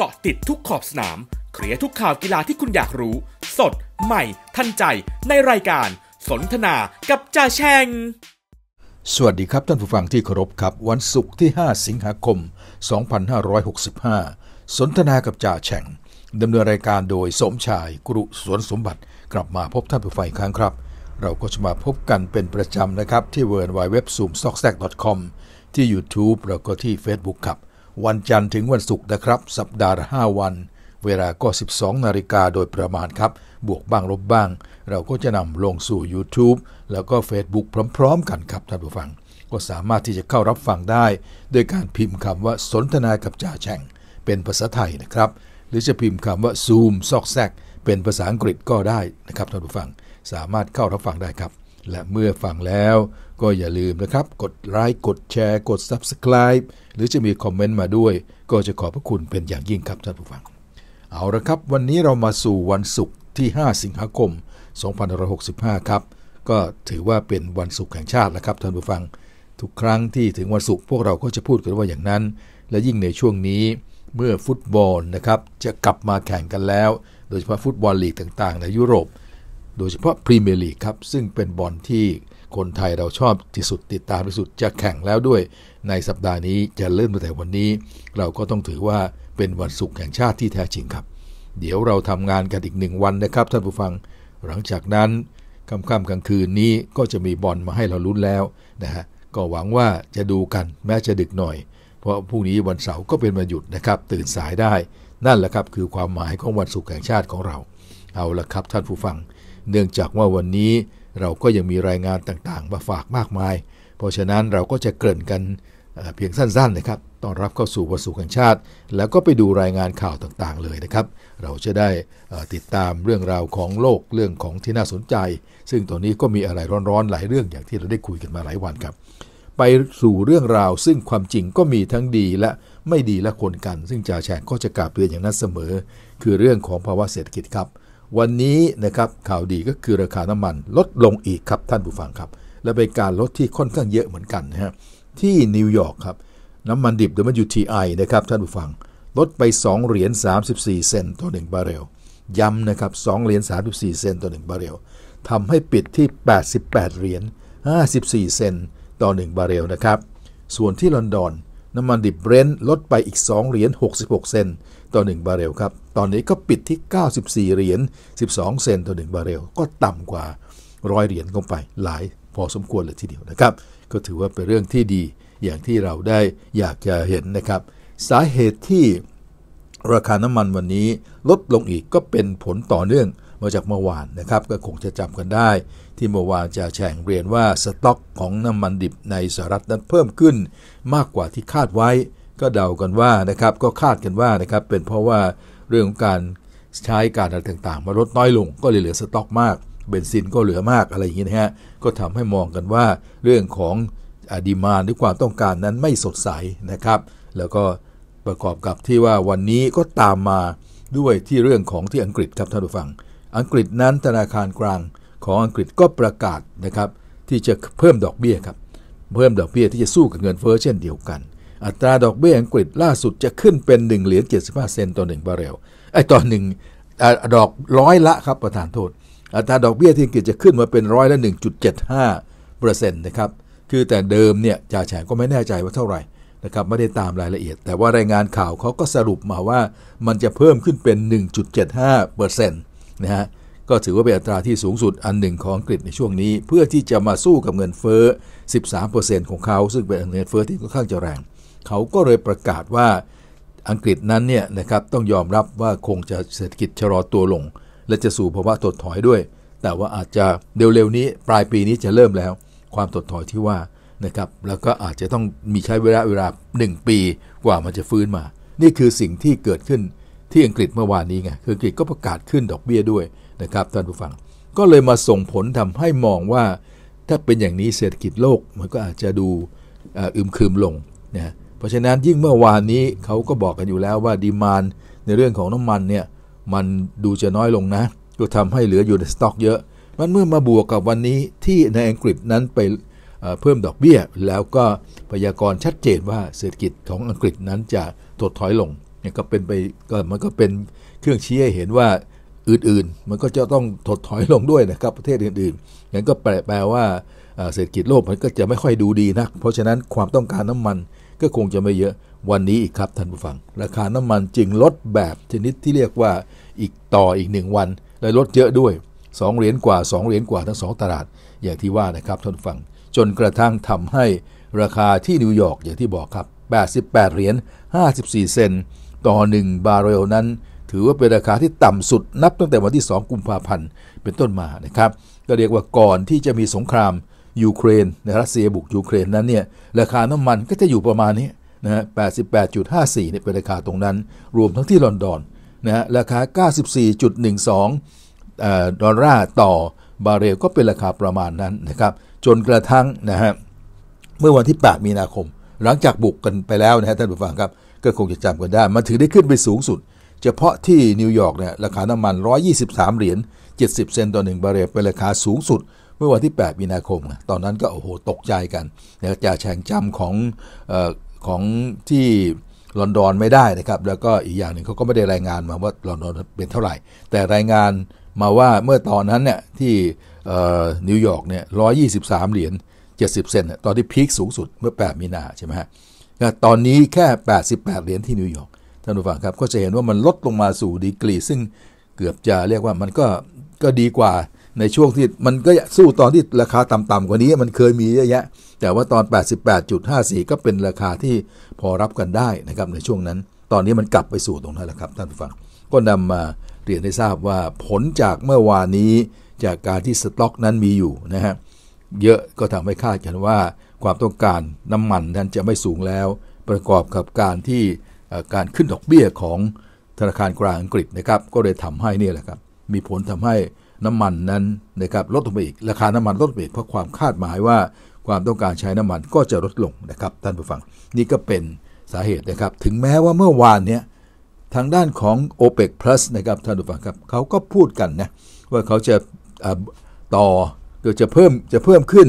เกาะติดทุกขอบสนาม เคลียร์ทุกข่าวกีฬาที่คุณอยากรู้ สด ใหม่ ทันใจ ในรายการสนทนากับจ่าแชง สวัสดีครับ ท่านผู้ฟังที่เคารพครับ วันศุกร์ที่ 5 สิงหาคม 2565 สนทนากับจ่าแชงดำเนินรายการโดยสมชายกรุสวนสมบัติ กลับมาพบท่านผู้ฟังอีกครั้งครับ เราก็จะมาพบกันเป็นประจำนะครับ ที่เวร์ไวด์เว็บซูมซอกแซกคอมที่ YouTube แล้วก็ที่ Facebook ครับวันจันทร์ถึงวันศุกร์นะครับ สัปดาห์ละ5วัน เวลาก็ 12 นาฬิกาโดยประมาณครับ บวกบ้างลบบ้าง เราก็จะนำลงสู่ YouTube แล้วก็ Facebook พร้อมๆ กันครับท่านผู้ฟังก็สามารถที่จะเข้ารับฟังได้ โดยการพิมพ์คำว่าสนทนากับจ่าแฉ่ง เป็นภาษาไทยนะครับ หรือจะพิมพ์คำว่าซูมซอกแซก เป็นภาษาอังกฤษก็ได้นะครับท่านผู้ฟังสามารถเข้ารับฟังได้ครับ และเมื่อฟังแล้วก็อย่าลืมนะครับ กดไลค์กดแชร์ กด Subscribe หรือจะมีคอมเมนต์มาด้วย ก็จะขอบพระคุณเป็นอย่างยิ่งครับท่านผู้ฟัง เอาละครับวันนี้เรามาสู่วันศุกร์ที่ 5 สิงหาคม 2565 ครับ ก็ถือว่าเป็นวันศุกร์แห่งชาติแล้วครับท่านผู้ฟัง ทุกครั้งที่ถึงวันศุกร์พวกเราก็จะพูดกันว่าอย่างนั้น และยิ่งในช่วงนี้ เมื่อฟุตบอลนะครับจะกลับมาแข่งกันแล้ว โดยเฉพาะฟุตบอลลีกต่างๆในยุโรปโดยเฉพาะพรีเมียร์ลีกครับซึ่งเป็นบอลที่คนไทยเราชอบที่สุดติดตามที่สุดจะแข่งแล้วด้วย ในสัปดาห์นี้จะเริ่มตั้งแต่วันนี้ เราก็ต้องถือว่าเป็นวันศุกร์แห่งชาติที่แท้จริงครับ เดี๋ยวเราทำงานกันอีกหนึ่งวันนะครับท่านผู้ฟัง หลังจากนั้นค่ำๆกลางคืนนี้ก็จะมีบอลมาให้เราลุ้นแล้วนะฮะก็หวังว่าจะดูกันแม้จะดึกหน่อย เพราะพรุ่งนี้วันเสาร์ก็เป็นวันหยุดนะครับตื่นสายได้ นั่นแหละครับคือความหมายของวันศุกร์แห่งชาติของเราเอาละครับท่านผู้ฟัง เนื่องจากว่าวันนี้เราก็ยังมีรายงานต่างๆ มาฝากมากมาย เพราะฉะนั้นเราก็จะเกริ่นกันเพียงสั้นๆนะครับต้อนรับเข้าสู่วัสุขแห่งชาติ แล้วก็ไปดูรายงานข่าวต่างๆเลยนะครับ เราจะได้ติดตามเรื่องราวของโลกเรื่องของที่น่าสนใจ ซึ่งตอนนี้ก็มีอะไรร้อนๆหลายเรื่องอย่างที่เราได้คุยกันมาหลายวันครับ ไปสู่เรื่องราวซึ่งความจริงก็มีทั้งดีและไม่ดีและคนกัน ซึ่งจ่าแฉกก็จะกลาบเรืยนอย่างนั้นเสมอ คือเรื่องของภาวะเศรษฐกิจครับวันนี้นะครับข่าวดีก็คือราคาน้ำมันลดลงอีกครับท่านผู้ฟังครับและเป็นการลดที่ค่อนข้างเยอะเหมือนกันนะฮะที่นิวยอร์กครับน้ำมันดิบ WTI นะครับท่านผู้ฟังลดไป2เหรียญ34เซนต์ต่อ1บาร์เรลย้ำนะครับ2เหรียญ34 เซนต์ต่อ1บาร์เรลทำให้ปิดที่ 88เหรียญ54 เซนต์ต่อ 1 บาร์เรลนะครับส่วนที่ลอนดอน น้ำมันดิบเบรนท์ลดไปอีก 2เหรียญ66 เซนต์ต่อ1บาเรลครับ ตอนนี้ก็ปิดที่ 94 เหรียญ12 เซนต์ต่อ1บาเรล ก็ต่ำกว่าร้อยเหรียญลงไปหลายพอสมควรเลยทีเดียวนะครับ ก็ถือว่าเป็นเรื่องที่ดีอย่างที่เราได้อยากจะเห็นนะครับ สาเหตุที่ราคาน้ำมันวันนี้ลดลงอีกก็เป็นผลต่อเนื่อง มาจากเมื่อวานนะครับก็คงจะจำกันได้ ที่เมื่อวานจะแฉ่งเรียนว่าสต็อกของน้ำมันดิบในสหรัฐนั้นเพิ่มขึ้น มากกว่าที่คาดไว้ก็เดากันว่านะครับก็คาดกันว่านะครับเป็นเพราะว่าเรื่องของการใช้การอะไรต่างๆมาลดน้อยลง ก็เลยเหลือสต็อกมากเบนซินก็เหลือมากอะไรอย่างนี้นะฮะก็ทำให้มองกันว่าเรื่องของดีมานหรือความต้องการนั้นไม่สดใสนะครับ แล้วก็ประกอบกับที่ว่าวันนี้ก็ตามมาด้วยที่เรื่องของที่อังกฤษครับท่านผู้ฟังอังกฤษนั้นธนาคารกลางของอังกฤษก็ประกาศนะครับที่จะเพิ่มดอกเบี้ยครับเพิ่มดอกเบี้ยที่จะสู้กับเงินเฟ้อเช่นเดียวกันอัตราดอกเบี้ยอังกฤษล่าสุดจะขึ้นเป็น1เหรียญ75เซนต์ต่อ1บาร์เรล ไอ้ต่อหนึ่งดอกร้อยละครับประธานโทษ อัตราดอกเบี้ยที่อังกฤษจะขึ้นมาเป็นร้อยละ 1.75เปอร์เซ็นต์นะครับ คือแต่เดิมเนี่ยจ่าแฉก็ไม่แน่ใจว่าเท่าไหร่นะครับไม่ได้ตามรายละเอียด แต่ว่ารายงานข่าวเขาก็สรุปมาว่ามันจะเพิ่มขึ้นเป็น 1.75เปอร์เซ็นต์นะฮะ ก็ถือว่าเป็นอัตราที่สูงสุดอันหนึ่งของอังกฤษในช่วงนี้ เพื่อที่จะมาสู้กับเงินเฟ้อ13%ของเขาซึ่งเป็นเงินเฟ้อที่ค่อนข้างจะแรงเขาก็เลยประกาศว่าอังกฤษนั้นเนี่ยนะครับต้องยอมรับว่าคงจะเศรษฐกิจชะลอตัวลง และจะสู่ภาวะถดถอยด้วย แต่ว่าอาจจะเร็วๆนี้ปลายปีนี้จะเริ่มแล้วความถดถอยที่ว่านะครับ แล้วก็อาจจะต้องมีใช้เวลาเวลา1ปีกว่ามันจะฟื้นมา นี่คือสิ่งที่เกิดขึ้นที่อังกฤษเมื่อวานนี้ไงคืออังกฤษก็ประกาศขึ้นดอกเบี้ยด้วยนะครับท่านผู้ฟังก็เลยมาส่งผลทำให้มองว่า ถ้าเป็นอย่างนี้เศรษฐกิจโลกมันก็อาจจะดูอึมครึมลงนะเพราะฉะนั้นยิ่งเมื่อวานนี้เขาก็บอกกันอยู่แล้วว่าดีมานในเรื่องของน้ำมันเนี่ยมันดูจะน้อยลงนะก็ทำให้เหลืออยู่ในสต็อกเยอะมันเมื่อมาบวกกับวันนี้ที่ในอังกฤษนั้นไปเพิ่มดอกเบี้ยแล้วก็พยากรณ์ชัดเจนว่าเศรษฐกิจของอังกฤษนั้นจะถดถอยลงเนี่ยก็เป็นไปก็มันก็เป็นเครื่องชี้ให้เห็นว่าอื่นๆ มันก็จะต้องถดถอยลงด้วยนะครับประเทศอื่นๆงั้นก็แปลว่าเศรษฐกิจโลกมันก็จะไม่ค่อยดูดีนะักเพราะฉะนั้นความต้องการน้ำมันก็คงจะไม่เยอะวันนี้อีกครับท่านผู้ฟัง ราคาน้ำมันจึงลดแบบชนิดที่เรียกว่าอีกต่ออีกหนึ่งวันและลดเยอะด้วย2เหรียญกว่า2เหรียญกว่าทั้ง2ตลาดอย่างที่ว่านะครับท่านผู้ฟังจนกระทั่งทำให้ ราคาที่นิวยอร์กอย่างที่บอกครับ88เหรียญ54เซนต์ต่อ1บาร์เรลนั้น ถือว่าเป็นราคาที่ต่ำสุด นับตั้งแต่วันที่2กุมภาพันธ์เป็นต้นมานะครับ ก็เรียกว่าก่อนที่จะมีสงครามยูเครนในรัสเซียบุกยูเครนนั้นเนี่ยราคาน้ำมันก็จะอยู่ประมาณนี้นะฮะ 88.54เนี่ยเป็นราคาตรงนั้น รวมทั้งที่ลอนดอนนะฮะราคา 94.12ดอลลาร์ต่อบาร์เรลก็เป็นราคาประมาณนั้นนะครับจนกระทั่งนะฮะเมื่อวันที่ 8 มีนาคม หลังจากบุกกันไปแล้วนะฮะท่านผู้ฟังครับก็คงจะจำกันได้มันถึงได้ขึ้นไปสูงสุด เฉพาะที่นิวยอร์กเนี่ยราคาน้ำมัน 123 เหรียญ 70 เซนต์ต่อ 1 บาร์เรลเป็นราคาสูงสุดเมื่อวันที่ 8 มีนาคม ตอนนั้นก็โอ้โหตกใจกันนะจ่าแฉงจำของของที่ลอนดอนไม่ได้นะครับ แล้วก็อีกอย่างหนึ่งเขาก็ไม่ได้รายงานมาว่าลอนดอนเป็นเท่าไหร่ แต่รายงานมาว่าเมื่อตอนนั้นเนี่ยที่นิวยอร์กเนี่ยร้อยี่สิบสามเหรียญเจ็ดสิบเซนตอนที่พีคสูงสุดเมื่อ 8 มีนาใช่ไหมฮะตอนนี้แค่ 88 เหรียญที่นิวยอร์ก ท่านผู้ฟังครับก็จะเห็นว่ามันลดลงมาสู่ดีกรีซึ่งเกือบจะเรียกว่ามันก็ก็ดีกว่าในช่วงที่มันก็สู้ตอนที่ราคาต่ำๆกว่านี้มันเคยมีเยอะแยะ แต่ว่าตอน 88.54 ก็เป็นราคาที่พอรับกันได้นะครับในช่วงนั้น ตอนนี้มันกลับไปสู่ตรงนั้นแหละครับท่านผู้ฟัง ก็นำมาเรียนให้ทราบว่าผลจากเมื่อวานนี้ จากการที่สต็อกนั้นมีอยู่นะฮะเยอะก็ทำให้คาดกันว่าความต้องการน้ำมันนั้นจะไม่สูงแล้ว ประกอบกับการที่การขึ้นดอกเบี้ยของธนาคารกลางอังกฤษนะครับ ก็เลยทำให้นี่แหละครับมีผลทำให้น้ำมันนั้นนะครับลดลงไปอีกราคาน้ำมันลดลงไปอีกเพราะความคาดหมายว่าความต้องการใช้น้ำมันก็จะลดลงนะครับท่านผู้ฟัง นี่ก็เป็นสาเหตุนะครับถึงแม้ว่าเมื่อวานเนี้ยทางด้านของ o p e ป plus นะครับท่านผู้ฟังครับเขาก็พูดกันนะว่าเขาจะต่อจะเพิ่มจะเพิ่มขึ้น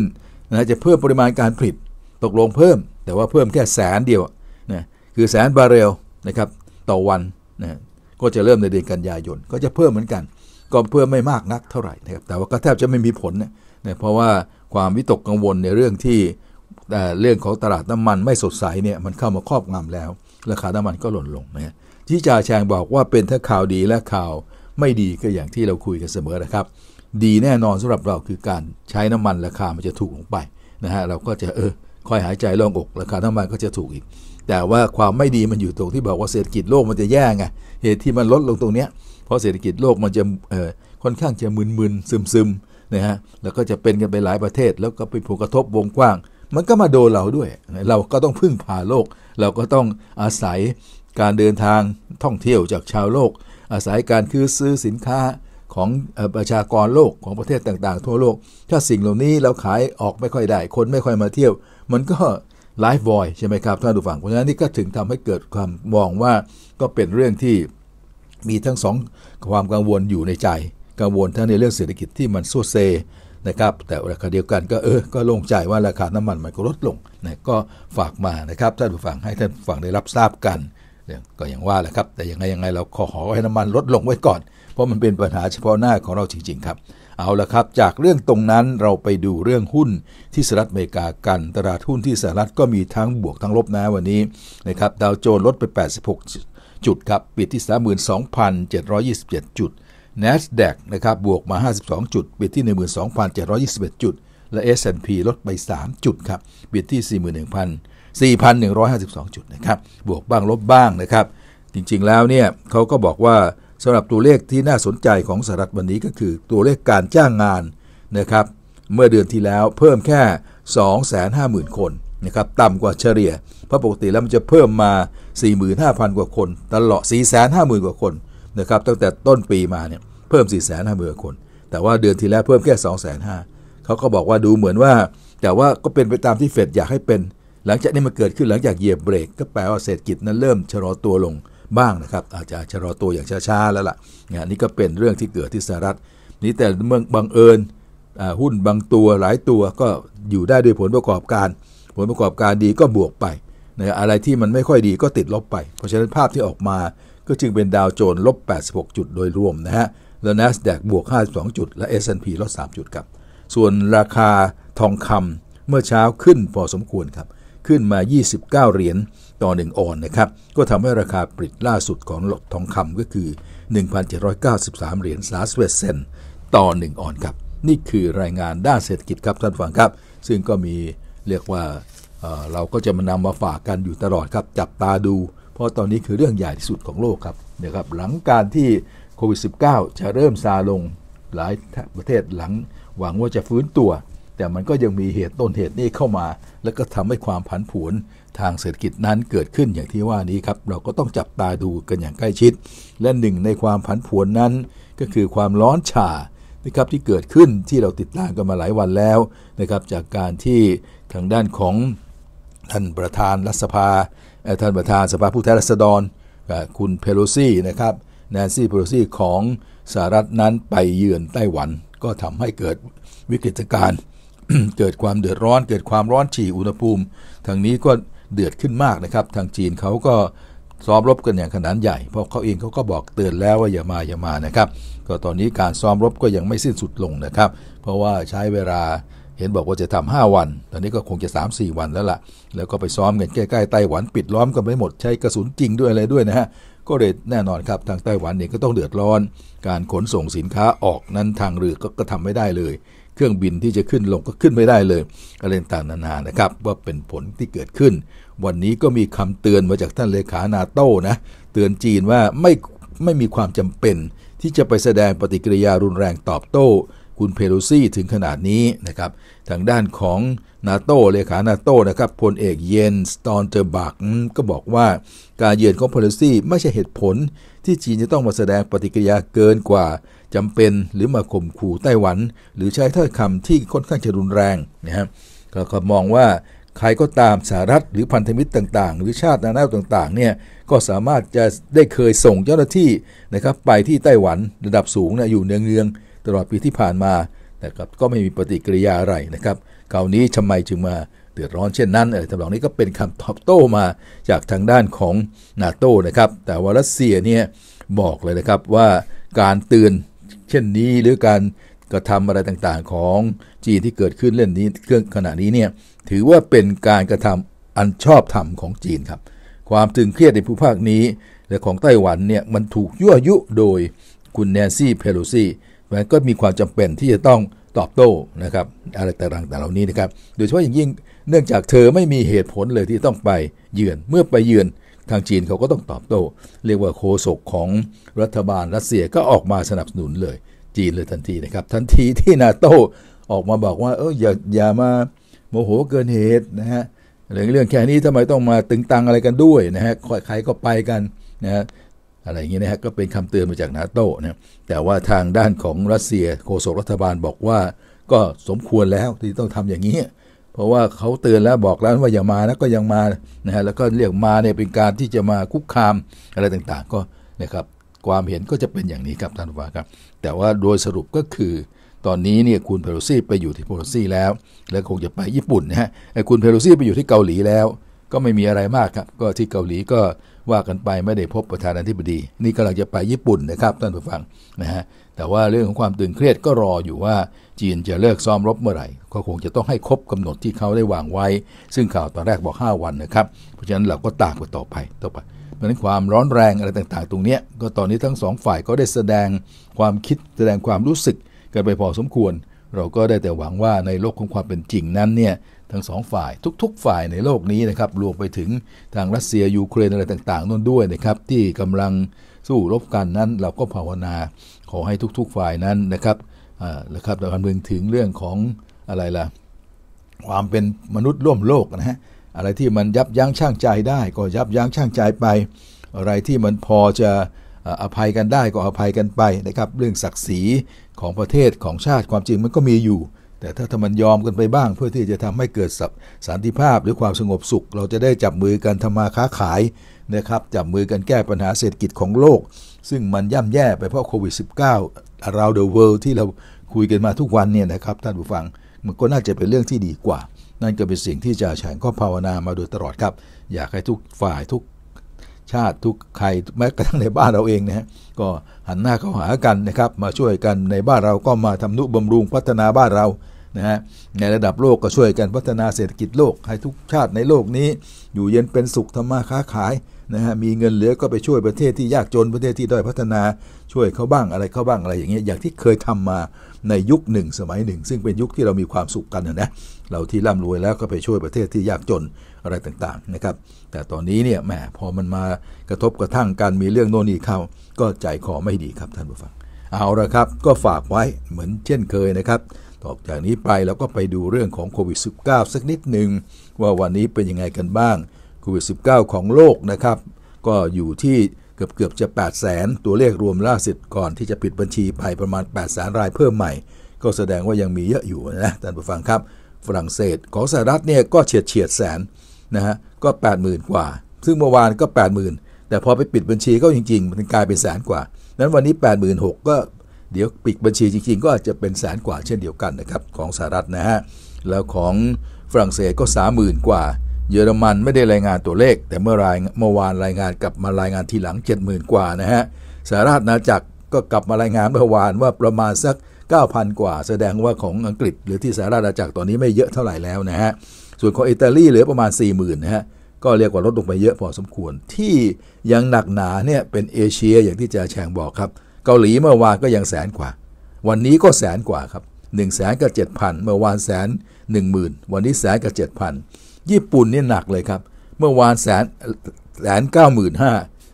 นะจะเพิ่มปริมาณการผลิตตกลงเพิ่ม แต่ว่าเพิ่มแค่แสนเดียวนะคือแสนบาร์เรลนะครับต่อวันนะก็จะเริ่มในเดือนกันยายน ก็จะเพิ่มเหมือนกันก็เพื่อไม่มากนักเท่าไหร่นะครับแต่ว่าก็แทบจะไม่มีผลเนี่ยเพราะว่าความวิตกกังวลในเรื่องที่เรื่องของตลาดน้ำมันไม่สดใสเนี่ยมันเข้ามาครอบงำแล้ว ราคาน้ามันก็หล่นลงนะที่จ่าแชงบอกว่าเป็นทั้งข่าวดีและข่าวไม่ดีก็อย่างที่เราคุยกันเสมอนะครับ ดีแน่นอนสำหรับเราคือการใช้น้ำมันราคามันจะถูกลงไปนะฮะเราก็จะเออค่อยหายใจโล่งอกราคาน้ำมันก็จะถูกอีก แต่ว่าความไม่ดีมันอยู่ตรงที่บอกว่าเศรษฐกิจโลกมันจะแย่ไงเหตุที่มันลดลงตรงเนี้ยเพราะเศรษฐกิจโลกมันจะค่อนข้างจะมึนๆซึมๆนะฮะ แล้วก็จะเป็นกันไปหลายประเทศ แล้วก็เป็นผลกระทบวงกว้าง มันก็มาโดนเราด้วย เราก็ต้องพึ่งพาโลก เราก็ต้องอาศัยการเดินทางท่องเที่ยวจากชาวโลก อาศัยการคือซื้อสินค้าของประชากรโลกของประเทศต่างๆ ทั่วโลก ถ้าสิ่งเหล่านี้เราขายออกไม่ค่อยได้ คนไม่ค่อยมาเที่ยว มันก็ไลฟ์บอยใช่ไหมครับท่านผู้ฟังเพราะฉะนั้นนี่ก็ถึงทำให้เกิดความมองว่าก็เป็นเรื่องที่มีทั้งสองความกังวลอยู่ในใจกังวลทั้งในเรื่องเศรษฐกิจที่มันซู้เซนะครับแต่ราคาเดียวกันก็เออก็โล่งใจว่าราคาน้ำมันมันก็ลดลงนะก็ฝากมานะครับท่านผู้ฟังให้ท่านฟังได้รับทราบกันก็อย่างว่าแหละครับแต่ยังไงยังไงเราขอขอให้น้ำมันลดลงไว้ก่อน เพราะมันเป็นปัญหาเฉพาะหน้าของเราจริง ๆครับ เอาละครับ จากเรื่องตรงนั้นเราไปดูเรื่องหุ้นที่สหรัฐอเมริกากันตลาดหุ้นที่สหรัฐก็มีทั้งบวกทั้งลบนะวันนี้นะครับดาวโจนส์ลดไป 86จุดครับปิดที่ 32,727จุด NASDAQ นะครับบวกมา 52 จุด ปิดที่ 12,721 จุด และ S&P ลดไป 3 จุดครับปิดที่ 41,000 4,152 จุดนะครับบวกบ้างลบบ้างนะครับจริงๆแล้วเนี่ยเขาก็บอกว่าสำหรับตัวเลขที่น่าสนใจของสหรัฐวันนี้ก็คือตัวเลขการจ้างงานนะครับเมื่อเดือนที่แล้วเพิ่มแค่ 250,000 คนนะครับต่ำกว่าเฉลี่ยเพราะปกติแล้วมันจะเพิ่มมา45,000กว่าคนตลอด450,000 กว่าคนนะครับตั้งแต่ต้นปีมาเนี่ยเพิ่ม 450,000กว่าคน แต่ว่าเดือนที่แล้วเพิ่มแค่250,000เขาก็บอกว่าดูเหมือนว่า แต่ว่าก็เป็นไปตามที่เฟดอยากให้เป็น หลังจากนี้มันเกิดขึ้นหลังจากเหยียบเบรกก็แปลว่าเศรษฐกิจนั้นเริ่มชะลอตัวลงบ้างนะครับ อาจจะชะลอตัวอย่างช้าๆแล้วล่ะเนี่ยนี่ก็เป็นเรื่องที่เกิดที่สหรัฐนี้แต่เมืองบังเอิญหุ้นบางตัวหลายตัวก็อยู่ได้ด้วยผลประกอบการผลประกอบการดีก็บวกไปนะอะไรที่มันไม่ค่อยดีก็ติดลบไป เพราะฉะนั้นภาพที่ออกมาก็จึงเป็นดาวโจนลบ 86 จุดโดยรวมนะฮะ แล้วนสแดกบวก 52 จุดและ S&P ลด 3 จุดครับ ส่วนราคาทองคำเมื่อเช้าขึ้นพอสมควรครับ ขึ้นมา 29 เหรียญต่อ 1ออนนะครับ ก็ทำให้ราคาปริดล่าสุดของหลดทองคำก็คือ1,793เหรียญสาสเวเซนต่อ1ออนครับ นี่คือรายงานด้านเศรษฐกิจครับท่านฟังครับ ซึ่งก็มีเรียกว่าเราก็จะมานำมาฝากกันอยู่ตลอดครับจับตาดู เพราะตอนนี้คือเรื่องใหญ่ที่สุดของโลกครับนะครับหลังการที่โควิด -19 จะเริ่มซาลงหลายประเทศหลังหวังว่าจะฟื้นตัว แต่มันก็ยังมีเหตุต้นเหตุนี้เข้ามา แล้วก็ทำให้ความผันผวนทางเศรษฐกิจนั้นเกิดขึ้นอย่างที่ว่านี้ครับเราก็ต้องจับตาดูกันอย่างใกล้ชิดและหนึ่งในความผันผวนนั้น ก็คือความร้อนฉ่านะครับที่เกิดขึ้นที่เราติดตามกันมาหลายวันแล้วนะครับ จากการที่ทางด้านของท่านประธานรัฐสภาท่านประธานสภาผู้แทนราษฎรคุณเพโลซี่นะครับแนนซี่เพโลซี่ของสหรัฐนั้นไปเยือนไต้หวันก็ทำให้เกิดวิกฤตการณ์เกิดความเดือดร้อนเกิดความร้อนฉี่อุณหภูมิทางนี้ก็เดือดขึ้นมากนะครับ ทางจีนเขาก็ซ้อมรบกันอย่างขนาดใหญ่ เพราะเขาเองเขาก็บอกเตือนแล้วว่าอย่ามาอย่ามานะครับก็ตอนนี้การซ้อมรบก็ยังไม่สิ้นสุดลงนะครับ เพราะว่าใช้เวลา เห็นบอกว่าจะทำ 5 วัน ตอนนี้ก็คงจะ 3 4 วันแล้วละ่ะ แล้วก็ไปซ้อมกันใกล้ๆไต้หวันปิดล้อมกันไม่หมด ใช้กระสุนจริงด้วยอะไรด้วยนะฮะ ก็เลยแน่นอนครับทางไต้หวันเนี่ยก็ต้องเดือดร้อน การขนส่งสินค้าออกนั้นทางเรือก็กทำไม่ได้เลย เครื่องบินที่จะขึ้นลงก็ขึ้นไม่ได้เลยอะไรต่างๆนานานะครับว่าเป็นผลที่เกิดขึ้น วันนี้ก็มีคำเตือนมาจากท่านเลขานาโต้นะเตือนจีนว่าไม่ไม่มีความจำเป็นที่จะไปแสดงปฏิกิริยารุนแรงตอบโต้คุณเพโลซี่ถึงขนาดนี้นะครับ ทางด้านของนาโตเลขานาโตนะครับพลเอกเยนสตอนเตอร์บักก็บอกว่าการเยือนของเพโลซี่ ไม่ใช่เหตุผลที่จีนจะต้องมาแสดงปฏิกิริยาเกินกว่าจำเป็นหรือมาข่มขู่ไต้หวัน หรือใช้ถ้อยคำที่ค่อนข้างจะรุนแรงนะครับก็มองว่าใครก็ตามสหรัฐหรือพันธมิตรต่าง ๆ หรือชาตินานาต่างๆเนี่ยก็สามารถจะได้เคยส่งเจ้าหน้าที่นะครับ ไปที่ไต้หวันระดับสูงนะอยู่เนือง ๆตลอดปีที่ผ่านมาแตครับก็ไม่มีปฏิกิริยาอะไรนะครับคราวนี้ทำไมจึงมาเดือดร้อนเช่นนั้นเออทำนองนี้ก็เป็นคำตอบโต้มาจากทางด้านของนาโต้นะครับแต่ว่ารัสเซียเนี่ยบอกเลยนะครับว่าการเตือนเช่นนี้หรือการกระทำอะไรต่างๆของจีนที่เกิดขึ้นเรื่องนี้ เครื่องขณะนี้เนี่ยถือว่าเป็นการกระทำอันชอบธรรมของจีนครับความตึงเครียดในภูมิภาคนี้ และของไต้หวันเนี่ยมันถูกยั่วยุโดยคุณแนนซี่เพโลซี่มันก็มีความจำเป็นที่จะต้องตอบโต้นะครับอะไรต่างๆเหล่านี้นะครับโดยเฉพาะอย่างยิ่ง เนื่องจากเธอไม่มีเหตุผลเลยที่ต้องไปเยือนเมื่อไปเยือนทางจีนเขาก็ต้องตอบโต้เรียกว่าโคศกของรัฐบาลรัสเซียก็ออกมาสนับสนุนเลยจีนเลยทันทีนะครับ ทันทีที่นาโต้ออกมาบอกว่าเอออย่าอย่ามาโมโหเกินเหตุนะฮะเรื่องเรื่องแค่นี้ทำไมต้องมาตึงตังอะไรกันด้วยนะฮะใครก็ไปกันนะฮะอะไรอย่างเงี้ยนะฮะก็เป็นคำเตือนมาจากนาโต้นะแต่ว่าทางด้านของรัสเซียโฆษกรัฐบาลบอกว่า ก็สมควรแล้วที่ต้องทำอย่างนี้เพราะว่าเขาเตือนแล้วบอกแล้วว่าอย่ามานะก็ยังมานะฮะแล้วก็เรียกมาเนี่ยเป็นการที่จะมาคุกคามอะไรต่าง ๆ ก็นะครับความเห็นก็จะเป็นอย่างนี้ครับท่านผู้ฟัง ครับ แต่ว่าโดยสรุปก็คือตอนนี้เนี่ยคุณเพโลซี่ไปอยู่ที่เพโลซี่แล้ว และคงจะไปญี่ปุ่นนะฮะไอ้คุณเพโลซี่ไปอยู่ที่เกาหลีแล้ว ก็ไม่มีอะไรมากครับก็ที่เกาหลีก็ว่ากันไปไม่ได้พบประธานาธิบดีนี่กำลังจะไปญี่ปุ่นนะครับท่านผู้ฟังนะฮะแต่ว่าเรื่องของความตึงเครียดก็รออยู่ว่าจีนจะเลิกซ้อมรบเมื่อไหร่ก็คงจะต้องให้ครบกำหนดที่เขาได้วางไว้ ซึ่งข่าวตอนแรกบอก 5 วันนะครับเพราะฉะนั้นเราก็ตากไปต่อไปต่อไปเพราะนั้นความร้อนแรงอะไรต่างๆ ตรงนี้ ก็ตอนนี้ทั้งสองฝ่ายก็ได้แสดงความคิดแสดงความรู้สึกกันไปพอสมควรเราก็ได้แต่หวังว่าในโลกของความเป็นจริงนั้นเนี่ยทั้งสองฝ่ายทุกๆฝ่ายในโลกนี้นะครับรวมไปถึงทางรัสเซียยูเครนอะไรต่างๆนั่นด้วยนะครับ ที่กำลังสู้รบกันนั้น เราก็ภาวนาขอให้ทุกๆฝ่ายนั้นนะครับอ่านะครับเราคำนึงถึงเรื่องของอะไรล่ะความเป็นมนุษย์ร่วมโลกนะฮะอะไรที่มันยับยั้งชั่งใจได้ก็ยับยั้งชั่งใจไป อะไรที่มันพอจะอภัยกันได้ก็อภัยกันไปนะครับ เรื่องศักดิ์ศรีของประเทศของชาติความจริงมันก็มีอยู่ แต่ถ้าทามันยอมกันไปบ้าง เพื่อที่จะทำให้เกิดสันติภาพหรือความสงบสุข เราจะได้จับมือกันทำมาค้าขายนะครับจับมือกันแก้ปัญหาเศรษฐกิจของโลก ซึ่งมันย่ำแย่ไปเพราะโควิด -19 เราเดอะเวิลด์ที่เราคุยกันมาทุกวันเนี่ยนะครับ ท่านผู้ฟังมันก็น่าจะเป็นเรื่องที่ดีกว่านั่นก็เป็นสิ่งที่จ่าแฉงก็ภาวนามาโดยตลอดครับ อยากให้ทุกฝ่ายทุกชาติทุกใครแม้กระทั่งในบ้านเราเองนะฮะก็หันหน้าเข้าหากันนะครับมาช่วยกันในบ้านเราก็มาทำนุบำรุงพัฒนาบ้านเรานะฮะในระดับโลกก็ช่วยกันพัฒนาเศรษฐกิจโลก ให้ทุกชาติในโลกนี้อยู่เย็นเป็นสุขทำมาค้าขายนะฮะมีเงินเหลือก็ไปช่วยประเทศที่ยากจนประเทศที่ด้อยพัฒนาช่วยเขาบ้างอะไรเขาบ้างอะไรอย่างเงี้ยอย่างที่เคยทำมาในยุคหนึ่งสมัยหนึ่งซึ่งเป็นยุคที่เรามีความสุขกันนะเราที่ร่ำรวยแล้วก็ไปช่วยประเทศที่ยากจนอะไรต่างๆนะครับแต่ตอนนี้เนี่ยแหมพอมันมากระทบกระทั่งการมีเรื่องโน่นนี่เข้า ก็ใจคอไม่ดีครับท่านผู้ฟังเอาละครับก็ฝากไว้เหมือนเช่นเคยนะครับต่อจากนี้ไปเราก็ไปดูเรื่องของโควิด -19 สักนิดหนึ่งว่าวันนี้เป็นยังไงกันบ้างโควิด -19 ของโลกนะครับ ก็อยู่ที่เกือบเกือบจะ 8 0 0แสนตัวเลขรวมล่าสุดก่อน ที่จะปิดบัญชีไปประมาณ 8 0แสนรายเพิ่มใหม่ก็แสดงว่ายังมีเยอะอยู่นะท่านผู้ฟังครับ ฝรั่งเศสของสหรัฐเนี่ยก็เฉียดเฉียดแสนนะฮะก็ 80,000 กว่า ซึ่งเมื่อวานก็80,000แต่พอไปปิดบัญชีก็จริงๆมันกลายเป็นแสนกว่านั้นวันนี้86,000ก็เดี๋ยวปิดบัญชีจริงๆ ก็อาจจะเป็นแสนกว่าเช่นเดียวกันนะครับของสหรัฐนะฮะแล้วของฝรั่งเศสก็30,000กว่าเยอรมันไม่ได้รายงานตัวเลข แต่เมื่อรายเมื่อวานรายงานกลับมารายงานทีหลัง 70,000 กว่านะฮะสหราชอาณาจักรก็กลับมารายงานเมื่อวานว่าประมาณสัก 9,000 กว่า แสดงว่าของอังกฤษหรือที่สหราชอาณาจักรตอนนี้ไม่เยอะเท่าไหร่แล้วนะฮะ ส่วนของอิตาลีเหลือประมาณ 40,000นะฮะ ก็เรียกว่าลดลงไปเยอะพอสมควร ที่ยังหนักหนาเนี่ยเป็นเอเชียอย่างที่จะแชงบอกครับ เกาหลีเมื่อวานก็ยังแสนกว่า วันนี้ก็แสนกว่าครับ1นึ่งแสนกับเจ็ดพันเมื่อวานแสนหนึ่งหมื่นวันนี้แสนกับเจ็ดพันญี่ปุ่นนี่หนักเลยครับเมื่อวานแสนแสนเก้าหมื่นห้า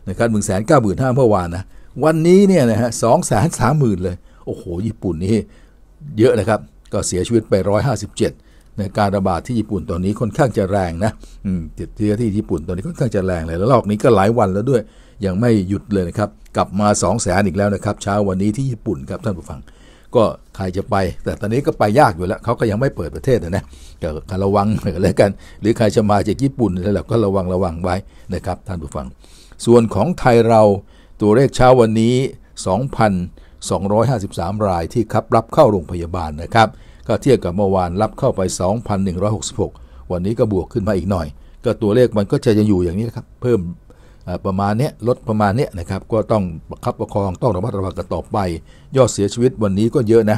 นะครับหนึ่งแสนเก้าหมื่นห้าเมื่อวานนะ วันนี้เนี่ยนะฮะสองแสนสามหมื่นเลยโอ้โห ญี่ปุ่นนี่เยอะนะครับก็เสียชีวิตไปร้อยห้าสิบเจ็ดในการระบาดที่ญี่ปุ่นตอนนี้ค่อนข้างจะแรงนะติดเชื้อที่ญี่ปุ่นตอนนี้ค่อนข้างจะแรงเลยแล้วรอบนี้ก็หลายวันแล้วด้วย ยังไม่หยุดเลยนะครับกลับมาสองแสนอีกแล้วนะครับ เช้าวันนี้ที่ญี่ปุ่นครับท่านผู้ฟัง ก็ใครจะไปแต่ตอนนี้ก็ไปยากอยู่แล้ว เขาก็ยังไม่เปิดประเทศนะก็ระวังอะไรกัน หรือใครจะมาจากญี่ปุ่นอะไรก็ระวังระวังไว้นะครับ ท่านผู้ฟัง ส่วนของไทยเรา ตัวเลขเช้าวันนี้ 2,253 รายที่ครับรับเข้าโรงพยาบาลนะครับ ก็เทียบกับเมื่อวานรับเข้าไป 2,166 วันนี้ก็บวกขึ้นมาอีกหน่อย ก็ตัวเลขมันก็จะยังอยู่อย่างนี้นะครับเพิ่มประมาณเนี้ยลดประมาณเนี้ยนะครับก็ต้องประคับประคองต้องระมัดระวังกันต่อไป ยอดเสียชีวิตวันนี้ก็เยอะนะ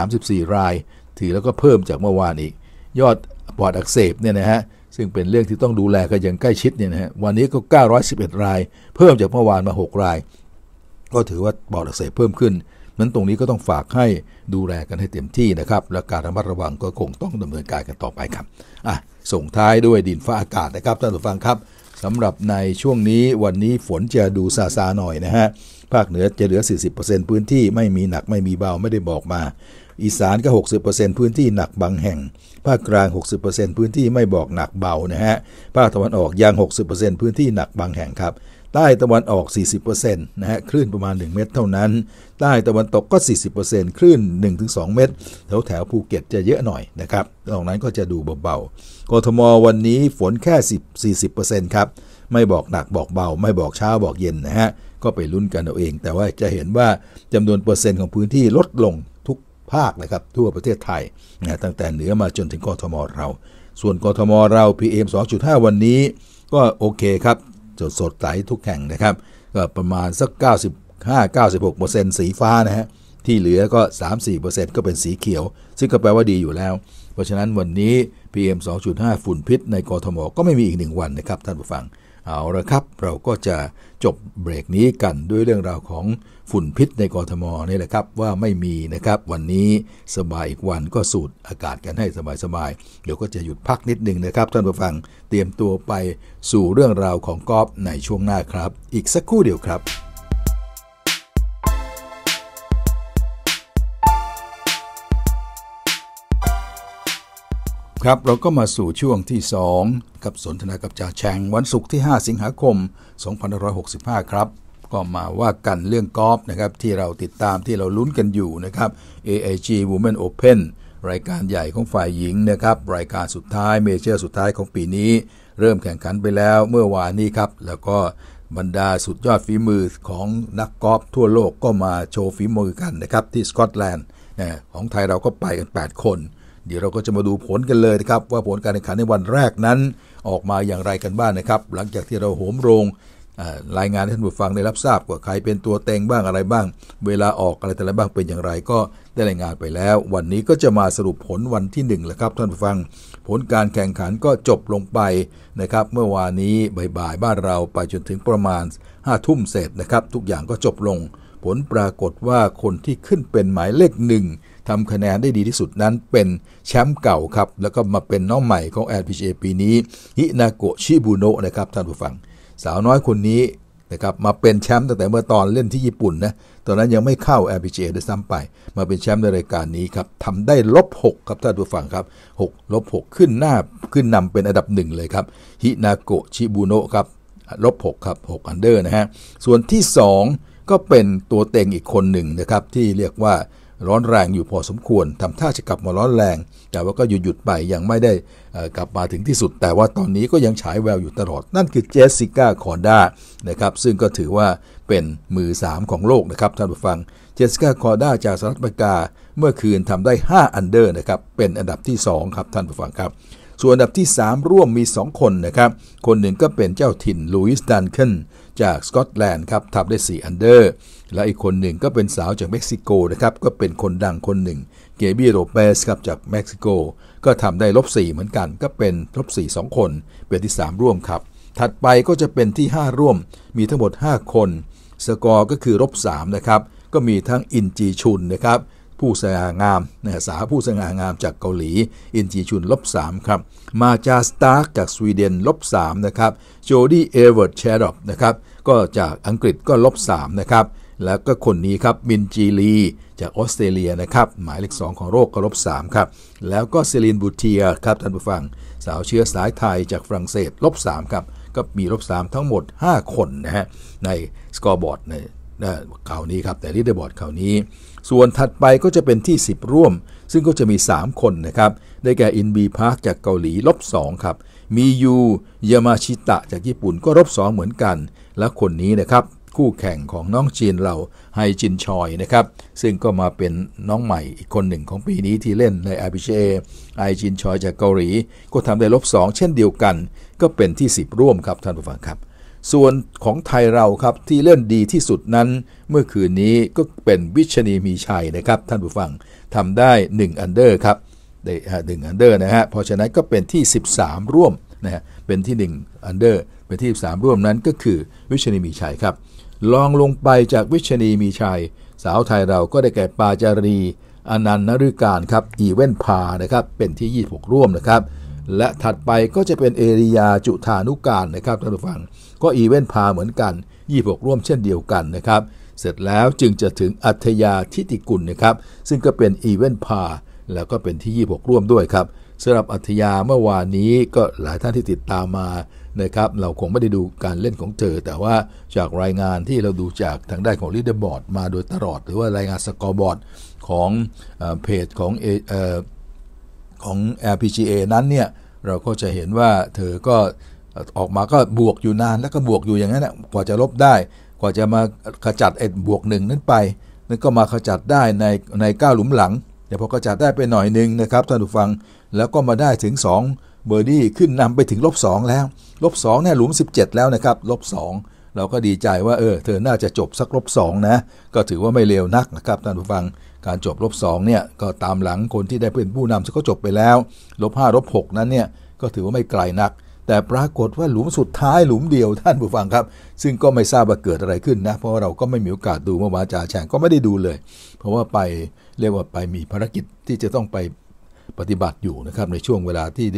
34 รายถือแล้วก็เพิ่มจากเมื่อวานอีกยอดปอดอักเสบเนี่ยนะฮะซึ่งเป็นเรื่องที่ต้องดูแลกันอย่างใกล้ชิดเนี่ยนะฮะวันนี้ก็ 911 ราย เพิ่มจากเมื่อวานมา 6 ราย ก็ถือว่าปอดอักเสบเพิ่มขึ้นนั้นตรงนี้ก็ต้องฝากให้ดูแลกันให้เต็มที่นะครับและการระมัดระวังก็คงต้องดำเนินการกันต่อไปครับอ่ะส่งท้ายด้วยดินฟ้าอากาศนะครับท่านผู้ฟังครับสำหรับในช่วงนี้วันนี้ฝนจะดูซาซาหน่อยนะฮะภาคเหนือจะเหลือ 40%พื้นที่ไม่มีหนักไม่มีเบาไม่ได้บอกมา อีสานก็ 60%พื้นที่หนักบางแห่ง ภาคกลาง 60%พื้นที่ไม่บอกหนักเบานะฮะภาคตะวันออกยัง60%พื้นที่หนักบางแห่งครับใต้ตะวันออก 40%นะฮะ คลื่นประมาณ1 เมตร เท่านั้น ใต้ตะวันตกก็ 40%คลื่น1-2 เมตร แถวแถวภูเก็ตจะเยอะหน่อยนะครับตรงนั้นก็จะดูเบาๆ กทมวันนี้ฝนแค่10 40%ครับ ไม่บอกหนักบอกเบาไม่บอกเช้าบอกเย็นนะฮะ ก็ไปลุ้นกันเอาเอง แต่ว่าจะเห็นว่าจำนวนเปอร์เซ็นต์ของพื้นที่ลดลงทุกภาคนะครับทั่วประเทศไทยนะตั้งแต่เหนือมาจนถึงกทมเรา ส่วนกทมเรา PM 2.5วันนี้ ก็โอเคครับสดสดใสทุกแห่งนะครับ ก็ประมาณสัก 95-96%สีฟ้านะฮะที่เหลือก็ 3-4%ก็เป็นสีเขียว ซึ่งก็แปลว่าดีอยู่แล้ว เพราะฉะนั้นวันนี้ PM 2.5 ฝุ่นพิษในกรทม ก็ไม่มีอีกหนึ่งวันนะครับท่านผู้ฟัง เอาละครับเราก็จะจบเบรกนี้กันด้วยเรื่องราวของฝุ่นพิษในกรทมนี่แหละครับ ว่าไม่มีนะครับ วันนี้สบายอีกวันก็สูดอากาศกันให้สบายๆ เดี๋ยวก็จะหยุดพักนิดนึงนะครับท่านผู้ฟังเตรียมตัวไปสู่เรื่องราวของกอล์ฟในช่วงหน้าครับ อีกสักครู่เดียวครับครับเราก็มาสู่ช่วงที่ 2 กับสนทนากับจ่าแชงวันศุกร์ที่ 5 สิงหาคม 2565 ครับ ก็มาว่ากันเรื่องกอล์ฟนะครับที่เราติดตามที่เราลุ้นกันอยู่นะครับ AIG Women Open รายการใหญ่ของฝ่ายหญิงนะครับรายการสุดท้าย เมเจอร์สุดท้ายของปีนี้ เริ่มแข่งขันไปแล้วเมื่อวานนี้ครับ แล้วก็บรรดาสุดยอดฝีมือของนักกอล์ฟทั่วโลกก็มาโชว์ฝีมือกันนะครับที่สกอตแลนด์ของไทยเราก็ไปกัน 8 คนเดี๋ยวเราก็จะมาดูผลกันเลยนะครับว่าผลการแข่งขันในวันแรกนั้น ออกมาอย่างไรกันบ้างนนะครับ หลังจากที่เราโหมโรง รายงานให้ท่านผู้ฟังได้รับทราบว่าใครเป็นตัว เต็งบ้างอะไรบ้าง เวลาออกอะไรแต่ละบ้างเป็นอย่างไร ก็ได้รายงานไปแล้ว วันนี้ก็จะมาสรุปผลวันที่1นึ่งละครับ ท่านผู้ฟัง ผลการแข่งขันก็จบลงไปนะครับ เมื่อวานนี้บ่ายบ่ายบ้านเราไปจนถึงประมาณ5้าทุ่มเสร็จนะครับทุกอย่างก็จบลง ผลปรากฏว่าคนที่ขึ้นเป็นหมายเลขหนึ่งทำคะแนนได้ดีที่สุดนั้นเป็นแชมป์เก่าครับ แล้วก็มาเป็นน้องใหม่ของ LPGA ปีนี้ฮินาโกชิบุโนะนะครับท่านผู้ฟัง สาวน้อยคนนี้นะครับมาเป็นแชมป์ตั้งแต่เมื่อตอนเล่นที่ญี่ปุ่นนะ ตอนนั้นยังไม่เข้า LPGA ด้ยซ้ำไป มาเป็นแชมป์ในรายการนี้ครับทำได้ลบ6ครับ ท่านผู้ฟังครับ6ลบ6ขึ้นหน้าขึ้นนำเป็นอันดับหนึ่งเลยครับฮินาโกชิบุโนะครับลบ6ครับ6อันเดอร์นะฮะส่วนที่2ก็เป็นตัวเต็งอีกคนหนึ่งนะครับที่เรียกว่าร้อนแรงอยู่พอสมควรทำท่าจะกลับมาร้อนแรง แต่ว่าก็หยุดหยุดไป ยังไม่ได้กลับมาถึงที่สุด แต่ว่าตอนนี้ก็ยังฉายแววอยู่ตลอดนั่นคือเจสสิก้าคอร์ด้านะครับซึ่งก็ถือว่าเป็นมือ 3 ของโลกนะครับท่านผู้ฟังเจสสิก้าคอร์ด้าจากสหรัฐอเมริกาเมื่อคืนทำได้ 5 อันเดอร์นะครับ เป็นอันดับที่ 2 ครับท่านผู้ฟังครับส่วนอันดับที่ 3 ร่วมมี 2 คนนะครับ คนหนึ่งก็เป็นเจ้าถิ่นลุยส์ดันเคินจากสกอตแลนด์ครับทำได้ 4 อันเดอร์ และอีกคนหนึ่งก็เป็นสาวจากเม็กซิโก นะครับ ก็เป็นคนดังคนหนึ่ง เกบีโรเปสครับจากเม็กซิโก ก็ทำได้ลบ4 เหมือนกันก็เป็นลบ4 2 คน เป็นที่ 3 ร่วมครับ ถัดไปก็จะเป็นที่ 5 ร่วม มีทั้งหมด 5 คน สกอร์ก็คือลบ3นะครับก็มีทั้งอินจีชุนนะครับผู้สง่างามนะสาผู้สง่างามจากเกาหลี อินจีชุนลบ3ครับมาจาสตาร์กจากสวีเดนลบ3นะครับโจดี้เอเวอร์ตแชดอปนะครับก็จากอังกฤษก็ลบ3นะครับแล้วก็คนนี้ครับมินจีลี จากออสเตรเลียนะครับหมายเลข2ของโรคก็ลบ3ครับแล้วก็เซลินบูเทียครับท่านผู้ฟังสาวเชื้อสายไทยจากฝรั่งเศสลบ3ครับก็มีลบ 3 ทั้งหมด 5 คนนะฮะในสกอร์บอร์ดในนะข่าวนี้ครับแต่ลดเดอร์บอร์ดข่าวนี้ ส่วนถัดไปก็จะเป็นที่ 10 ร่วม ซึ่งก็จะมี 3 คนนะครับ ได้แก่อินบีพาร์คจากเกาหลีลบ2 ครับมียูยามาชิตะจากญี่ปุ่นก็ลบ 2 เหมือนกัน และคนนี้นะครับ คู่แข่งของน้องจีนเราไฮจินชอยนะครับ ซึ่งก็มาเป็นน้องใหม่อีกคนหนึ่งของปีนี้ที่เล่นใน RPGA ไอจินชอยจากเกาหลี ก็ทำได้ลบ 2 เช่นเดียวกัน ก็เป็นที่ 10 ร่วมครับท่านผู้ฟังครับส่วนของไทยเราครับที่เล่นดีที่สุดนั้น เมื่อคืนนี้ก็เป็นวิชณีมีชัยนะครับ ท่านผู้ฟังทำได้ 1 อันเดอร์ครับได้หนึ่งอันเดอร์นะฮะเพราะฉะนั้นก็เป็นที่ 13 ร่วมนะฮะเป็นที่1อันเดอร์เป็นที่ 13 ร่วมนั้นก็คือวิชณีมีชัยครับ ลองลงไปจากวิชณีมีชัย สาวไทยเราก็ได้แก่ปาจารีอนันต์นฤการครับอีเวนพานะครับเป็นที่ 26 ร่วมนะครับและถัดไปก็จะเป็นเอริยาจุธานุการนะครับท่านผู้ฟังก็อีเวนพาเหมือนกันยี่26 ร่วมเช่นเดียวกันนะครับ เสร็จแล้วจึงจะถึงอัธยาทิติกุลนะครับ ซึ่งก็เป็นอีเวนพาแล้วก็เป็นที่26 ร่วมด้วยครับสำหรับอัธยาเมื่อวานนี้ก็หลายท่านที่ติดตามมานะครับ เราคงไม่ได้ดูการเล่นของเธอแต่ว่าจากรายงานที่เราดูจากทางด้านของลีดเดอร์บอร์ดมาโดยตลอดหรือว่ารายงานสกอร์บอร์ดของเพจของอของ LPGA นั้นเนี่ยเราก็จะเห็นว่าเธอก็ออกมาก็บวกอยู่นานแล้วก็บวกอยู่อย่างนั้นนะกว่าจะลบได้กว่าจะมาขจัดเอ็ดบวกหนึ่งนั้นไปนั่นก็มาขจัดได้ในในเก้าหลุมหลังแต่พอขจัดได้ไปหน่อยหนึ่งนะครับท่านผู้ฟังแล้วก็มาได้ถึง2เบอร์ดี้ขึ้นนำไปถึงลบ2แล้วลบ2เนี่ยหลุม 17 แล้วนะครับลบ2เราก็ดีใจว่า เออเธอน่าจะจบสักลบ2นะก็ถือว่าไม่เลวนักนะครับท่านผู้ฟังการจบลบ2เนี่ยก็ตามหลังคนที่ได้เป็นผู้นำซึ่งก็จบไปแล้ว ลบ5ลบ6นั้นเนี่ยก็ถือว่าไม่ไกลนักแต่ปรากฏว่าหลุมสุดท้ายหลุมเดียวท่านผู้ฟังครับ ซึ่งก็ไม่ทราบว่าเกิดอะไรขึ้นนะเพราะเราก็ไม่มีโอกาสดูเมื่อวานจ่าแฉงก็ไม่ได้ดูเลย เพราะว่าไปเรียกว่าไปมีภารกิจที่จะต้องไปปฏิบัติอยู่นะครับในช่วงเวลาที่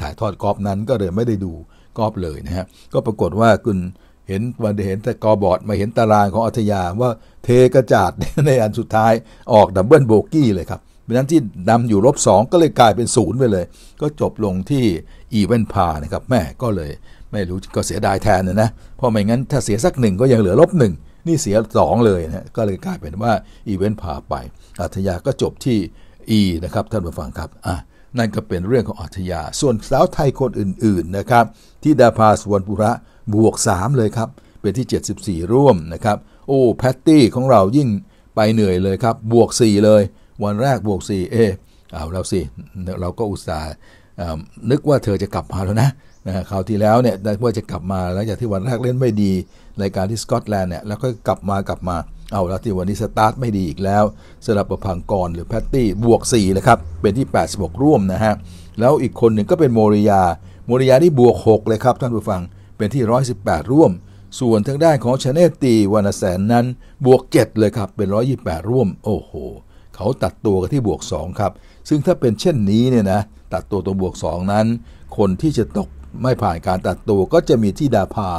ถ่ายทอดกอบนั้น ก็เลยไม่ได้ดูกอบเลยนะฮะก็ปรากฏว่าคุณเห็นวันเห็นแต่กอบอดมาเห็นตารางของอัธยาว่าเทกระจาดในอันสุดท้ายออกดับเบิลโบกี้เลยครับราะฉะนั้นที่นำอยู่ลบสองก็เลยกลายเป็นศูนย์ไปเลย ก็จบลงที่อีเวนพานะครับแม่ก็เลยไม่รู้ก็เสียดายแทนนะนะเพราะไม่งั้นถ้าเสียสักหนึ่งก็ยังเหลือลบหนึ่งนี่เสียสองเลยนะ ก็เลยกลายเป็นว่าอีเวนพาไปอัธยา ก็จบที่ E นะครับท่านผู้ฟังครับ อ่ะนั่นก็เป็นเรื่องของอัธยา ส่วนสาวไทยคนอื่นๆนะครับที่ดาภาสวนปุระบวก 3 เลยครับ เป็นที่ 74 ร่วมนะครับ โอ้แพตตี้ของเรายิ่งไปเหนื่อยเลยครับบวก 4 เลยวันแรกบวก4เอเอาล้วสิ เราก็อุตส่าห์นึกว่าเธอจะกลับมาแล้วนะนะคราวที่แล้วเนี่ยได้ว่าจะกลับมาหลังจากที่วันแรกเล่นไม่ดีรายการที่สกอตแลนด์เนี่ยแล้วก็กลับมากลับมา เอาแล้วที่วันนี้สตาร์ทไม่ดีอีกแล้วสลับประพังกรหรือแพตตี้บวก 4 นะครับเป็นที่ 86 ร่วมนะฮะแล้วอีกคนหนึ่งก็เป็นโมริยาโมริยาที่บวก 6 เลยครับท่านผู้ฟังเป็นที่ 118 ร่วม ส่วนทางด้านของชาเนตตีวานาแสนนั้นบวก 7 เลยครับเป็น 128 ร่วมโอ้โหเขาตัดตัวกันที่บวก2ครับ ซึ่งถ้าเป็นเช่นนี้เนี่ยนะตัดตัวตรงบวก 2 นั้น คนที่จะตกไม่ผ่านการตัดตัวก็จะมีที่ดาพา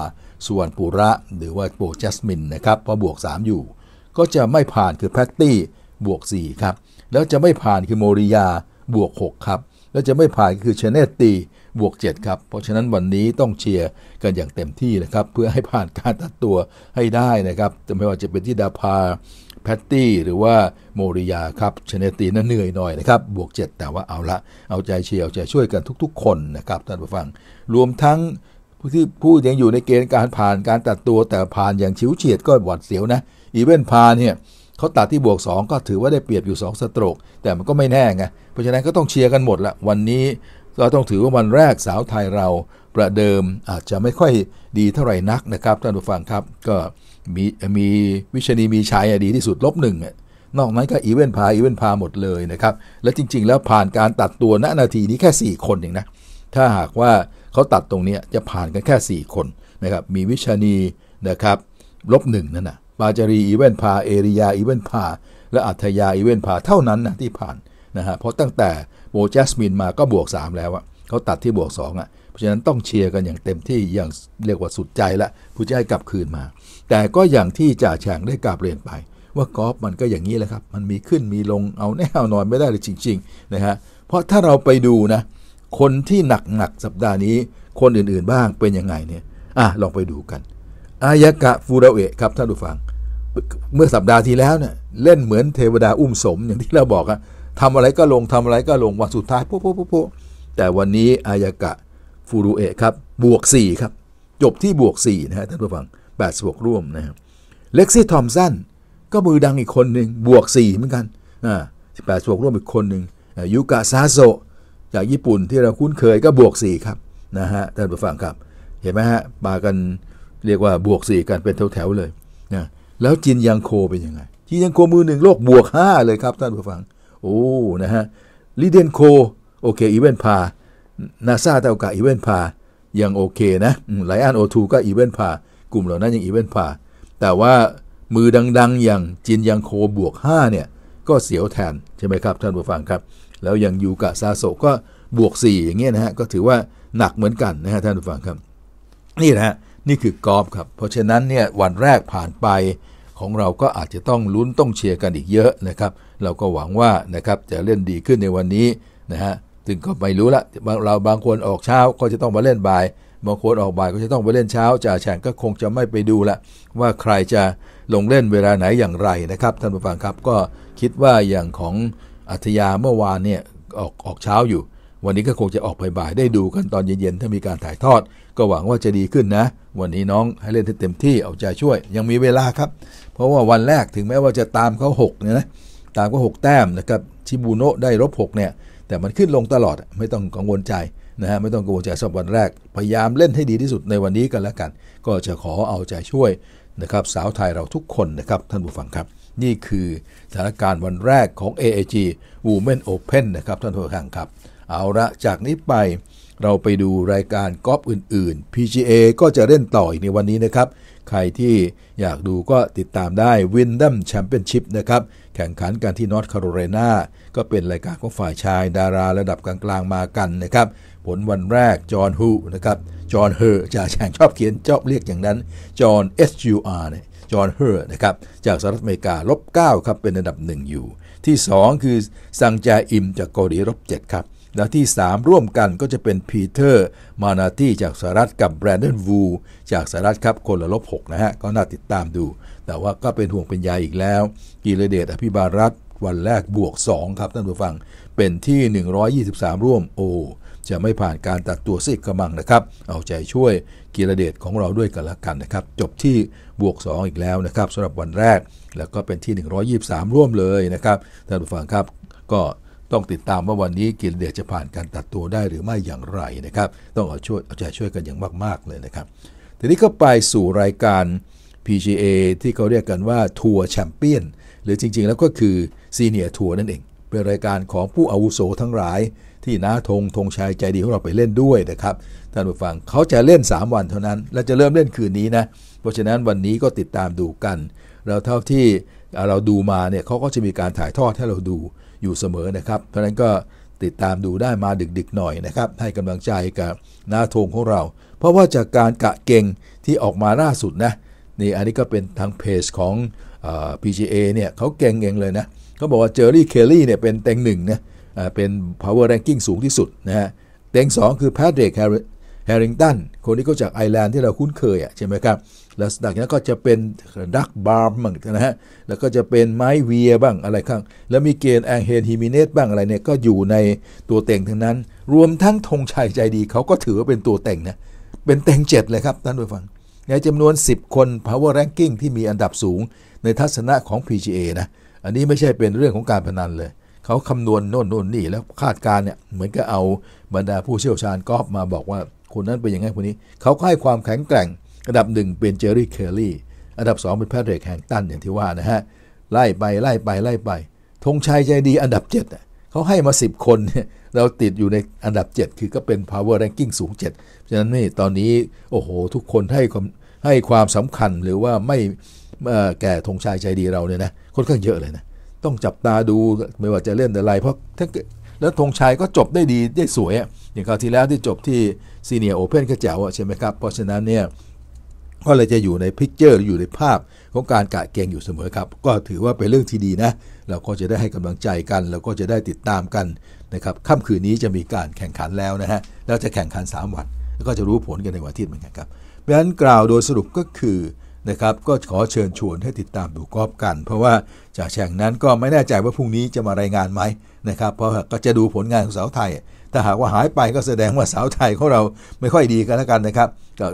ส่วนปุระหรือว่าโปจัสมินนะครับเพราะบวก3อยู่ ก็จะไม่ผ่านคือแพตตี้บวก4ครับ แล้วจะไม่ผ่านคือโมริยาบวก6ครับแล้วจะไม่ผ่านคือเชเนตตีบวก7ครับเพราะฉะนั้นวันนี้ต้องเชียร์กันอย่างเต็มที่นะครับเพื่อให้ผ่านการตัดตัวให้ได้นะครับไม่ว่าจะเป็นที่ดาภาแพตตี้หรือว่าโมริยาครับชเนตีนั้นเหนื่อยหน่อยนะครับ บวก 7 แต่ว่าเอาละเอาใจเชียวใจช่วยกันทุกๆ คนนะครับท่านผู้ฟัง รวมทั้งผู้ที่ผู้ยังอยู่ในเกณฑ์การผ่านการตัดตัว แต่ผ่านอย่างชิวเฉียดก็หวัดเสียวนะ อีเวนพานเนี่ยเขาตัดที่บวก 2 ก็ถือว่าได้เปรียบอยู่ 2สตรก แต่มันก็ไม่แน่ไงเพราะฉะนั้นก็ต้องเชียร์กันหมดละวันนี้เราต้องถือว่าวันแรกสาวไทยเราประเดิมอาจจะไม่ค่อยดีเท่าไหร่นักนะครับท่านผู้ฟังครับก็มีมีวิชนีมีชัยดีที่สุดลบหนึ่งนอกนั้นก็อีเวนพาอีเวนพาหมดเลยนะครับ และจริงๆ แล้วผ่านการตัดตัวณนาทีนี้แค่ 4 คนเองนะ ถ้าหากว่าเขาตัดตรงนี้จะผ่านกันแค่ 4 คนนะครับ มีวิชานีนะครับลบหนึ่งนั่นนะปาจารีอีเวนพาเอริยาอีเวนพาและอัธยาอีเวนพาเท่านั้นนะที่ผ่านนะฮะเพราะตั้งแต่โบจัสมินมาก็บวก 3 แล้วอะเขาตัดที่บวก2อะ่ะ เพราะฉะนั้นต้องเชียร์กันอย่างเต็มที่อย่างเรียกว่าสุดใจละผู้จะให้กลับคืนมาแต่ก็อย่างที่จ่าแฉงได้กล่าวเรียนไป ว่ากอล์ฟมันก็อย่างนี้แหละครับมันมีขึ้นมีลงเอาแน่เอานอนไม่ได้เลยจริงๆนะฮะเพราะถ้าเราไปดูนะคนที่หนักหนักสัปดาห์นี้คนอื่นๆบ้างเป็นยังไงเนี่ยอ่ะลองไปดูกันอายากะฟูราเอะครับท่านผู้ฟัง เมื่อสัปดาห์ที่แล้วเนี่ยเล่นเหมือนเทวดาอุ้มสมอย่างที่เราบอกอะทำอะไรก็ลงทำอะไรก็ลงวันสุดท้ายปุ๊บปป๊ะแต่วันนี้อายากะฟูรุเอะครับบวก4ครับจบที่บวก4นะฮะท่านผู้ฟัง86ร่วมนะครับ เล็กซี่ทอมสันก็มือดังอีกคนหนึ่งบวก 4 เหมือนกัน อ่าสิบวกร่วมอีกคนหนึ่งยูกะซาโซ จากญี่ปุ่นที่เราคุ้นเคยก็บวก 4 ครับนะฮะ ท่านผู้ฟังครับ เห็นไหมฮะมากัน เรียกว่าบวก 4 กันเป็นแถวๆเลยนะ แล้วจินยังโคเป็นยังไง จินยังโคมือหนึ่งโลกบวก 5 เลยครับท่านผู้ฟัง โอ้ นะฮะลิเดนโค โอเค อีเวนพา นาซาเตากะอีเวนพายังโอเคนะไลอันโอทูก็อีเวนพากลุ่มเหล่านั้นยังอีเวนพาแต่ว่ามือดังๆ อย่างจินยังโค บวก5เนี่ยก็เสียวแทน ใช่ไหมครับ ท่านผู้ฟังครับ แล้วอย่างยูกะซาโซก็บวก 4 อย่างเงี้ยนะฮะ ก็ถือว่าหนักเหมือนกันนะฮะท่านผู้ฟังครับ นี่นะฮะนี่คือ กอล์ฟครับ เพราะฉะนั้นเนี่ยวันแรกผ่านไปของเราก็อาจจะต้องลุ้นต้องเชียร์กันอีกเยอะนะครับเราก็หวังว่านะครับจะเล่นดีขึ้นในวันนี้นะฮะถึงก็ไม่รู้ละเราบางคนออกเช้าก็จะต้องมาเล่นบ่ายบางคนออกบ่ายก็จะต้องไปเล่นเช้าจ่าแฉ่งก็คงจะไม่ไปดูละว่าใครจะลงเล่นเวลาไหนอย่างไรนะครับท่านผู้ฟังครับก็คิดว่าอย่างของอัธยาเมื่อวานเนี่ยออกออกเช้าอยู่ วันนี้ก็คงจะออกบ่ายๆได้ดูกันตอนเย็นๆถ้ามีการถ่ายทอดก็หวังว่าจะดีขึ้นนะ วันนี้น้องให้เล่นเต็มที่เอาใจช่วยยังมีเวลาครับเพราะว่าวันแรกถึงแม้ว่าจะตามเขา6เนี่ยนะตามก็ 6 แต้มนะครับชิบูโนได้ลบ6เนี่ย แต่มันขึ้นลงตลอดไม่ต้องกังวลใจนะฮะไม่ต้องกังวลใจสำหรับวันแรกพยายามเล่นให้ดีที่สุดในวันนี้กันแล้วกัน ก็จะขอเอาใจช่วยนะครับสาวไทยเราทุกคนนะครับ ท่านผู้ฟังครับ นี่คือสถานการณ์วันแรกของ AAG Women Open นะครับท่านผู้ฟังครับ เอาละจากนี้ไป เราไปดูรายการกอล์ฟอื่น ๆ PGA ก็จะเล่นต่ออีกในวันนี้นะครับ ใครที่อยากดูก็ติดตามได้วินดัมแชมเปี้ยนชิพนะครับแข่งขันกันที่นอร์ทแคโรไลนาก็เป็นรายการของฝ่ายชาย ดาราระดับกลางๆมากันนะครับผลวันแรก จอห์นฮูนะครับ จอห์นเฮอร์จากแฉงชอบเขียนชอบเรียกอย่างนั้น จอห์นเออสยูาร์เนี่ย จอห์นเฮอร์นะครับ จากสหรัฐอเมริกาลบ9ครับเป็นอันดับ 1 อยู่ ที่ 2 คือซังจาอิมจากเกาหลีลบ 7 ครับ และที่ 3 ร่วมกันก็จะเป็นพีเตอร์มานาที่จากสหรัฐกับแบรนดอนวูจากสหรัฐครับคนละลบ 6 นะฮะ ก็น่าติดตามดู แต่ว่าก็เป็นห่วงเป็นใยอีกแล้ว กีรเดชอภิบาลรัฐวันแรกบวก 2 ครับท่านผู้ฟังเป็นที่ 123 ร่วมโอจะไม่ผ่านการตัดตัวซีกกระมังนะครับ เอาใจช่วยกีรเดชของเราด้วยกันละกันนะครับ จบที่บวก 2 อีกแล้วนะครับสำหรับวันแรก แล้วก็เป็นที่ 123 ร่วมเลยนะครับ ท่านผู้ฟังครับก็ต้องติดตามว่าวันนี้กิรเดชจะผ่านการตัดตัวได้หรือไม่อย่างไรนะครับ ต้องเอาช่วยเอาใจช่วยกันอย่างมากๆเลยนะครับทีนี้ก็ไปสู่รายการ PGA ที่เขาเรียกกันว่าทัวร์แชมเปี้ยนหรือจริงๆ แล้วก็คือซีเนียร์ทัวร์นั่นเองเป็นรายการของผู้อาวุโสทั้งหลายที่น้าธงธงชัยใจดีของเราไปเล่นด้วยนะครับท่านผู้ฟังเขาจะเล่น 3 วันเท่านั้น และจะเริ่มเล่นคืนนี้นะเพราะฉะนั้นวันนี้ก็ติดตามดูกันเราเท่าที่เราดูมาเนี่ยเขาก็จะมีการถ่ายทอดให้เราดูอยู่เสมอนะครับ เพราะฉะนั้นก็ติดตามดูได้มาดึกๆ หน่อยนะครับให้กำลังใจกับน้าธงของเรา เพราะว่าจากการกะเก่งที่ออกมาล่าสุดนะนี่อันนี้ก็เป็นทางเพจของ PGA เนี่ยเขาเก่งเองเลยนะเขาบอกว่า เจอรี่เคลลี่เนี่ยเป็นเต็งหนึ่งนะเป็น power ranking สูงที่สุดนะฮะเต็ง 2 คือแพทริกแฮร์ริงตันคนนี้ก็จากไอร์แลนด์ที่เราคุ้นเคยอ่ะใช่ไหมครับแล้วจากนั้นก็จะเป็นดักบาร์มบ้างนะฮะแล้วก็จะเป็นไม้เวียบ้างอะไรข้าง แล้วมีเกณฑ์แองเฮนฮิมิเนสบ้างอะไรเนี่ยก็อยู่ในตัวเต็งทั้งนั้น รวมทั้งธงชัยใจดีเขาก็ถือว่าเป็นตัวเต็งนะเป็นเต็ง 7 เลยครับท่านผู้ฟังในจำนวน 10 คน power ranking ที่มีอันดับสูงในทัศนะของ PGA นะอันนี้ไม่ใช่เป็นเรื่องของการพนันเลยเขาคำนวณโน่นน่นนี่แล้วคาดการเนี่ยเหมือนกับเอาบรรดาผู้เชี่ยวชาญกอล์ฟมาบอกว่าคนนั้นเป็นยังไงคนนี้ เขาก็ให้ความแข็งแกร่งอันดับหนึ่งเป็นเจอร์รี่เคอรี่อันดับสองเป็นแพทริกแฮงตันอย่างที่ว่านะฮะไล่ไปไล่ไป ไล่ไปธงชัยใจดีอันดับเจ็ดเขาให้มา 10 คน เราติดอยู่ในอันดับ 7 คือก็เป็น power ranking สูง7ฉะนั้นนี่ตอนนี้โอ้โห ทุกคนให้ความให้ความสำคัญหรือว่าไม่แก่ธงชัยใจดีเราเนี่ยนะค่อนข้างเยอะเลยนะต้องจับตาดูไม่ว่าจะเล่นอะไร เพราะถ้าแล้วธงชัยก็จบได้ดีได้สวยอย่างคราวที่แล้วที่จบที่ซีเนียร์โอเพ่นก็แจ๋วใช่ไหมครับ เพราะฉะนั้นเนี่ยก็เลยจะอยู่ในพิกเจอร์ อยู่ในภาพของการกะเกงอยู่เสมอครับ ก็ถือว่าเป็นเรื่องที่ดีนะเราก็จะได้ให้กำลังใจกันเราก็จะได้ติดตามกันนะครับค่ำคืนนี้จะมีการแข่งขันแล้วนะฮะแล้วจะแข่งขัน3วันแล้วก็จะรู้ผลกันในวันที่เหมือนกันครับเพราะฉะนั้นกล่าวโดยสรุปก็คือนะครับก็ขอเชิญชวนให้ติดตามดูกอล์ฟกัน เพราะว่าจากแฉ่งนั้นก็ไม่แน่ใจว่าพรุ่งนี้จะมารายงานไหมนะครับ เพราะก็จะดูผลงานของสาวไทยถ้าหากว่าหายไปก็แสดงว่าสาวไทยของเราไม่ค่อยดีกันแล้วกันนะครับ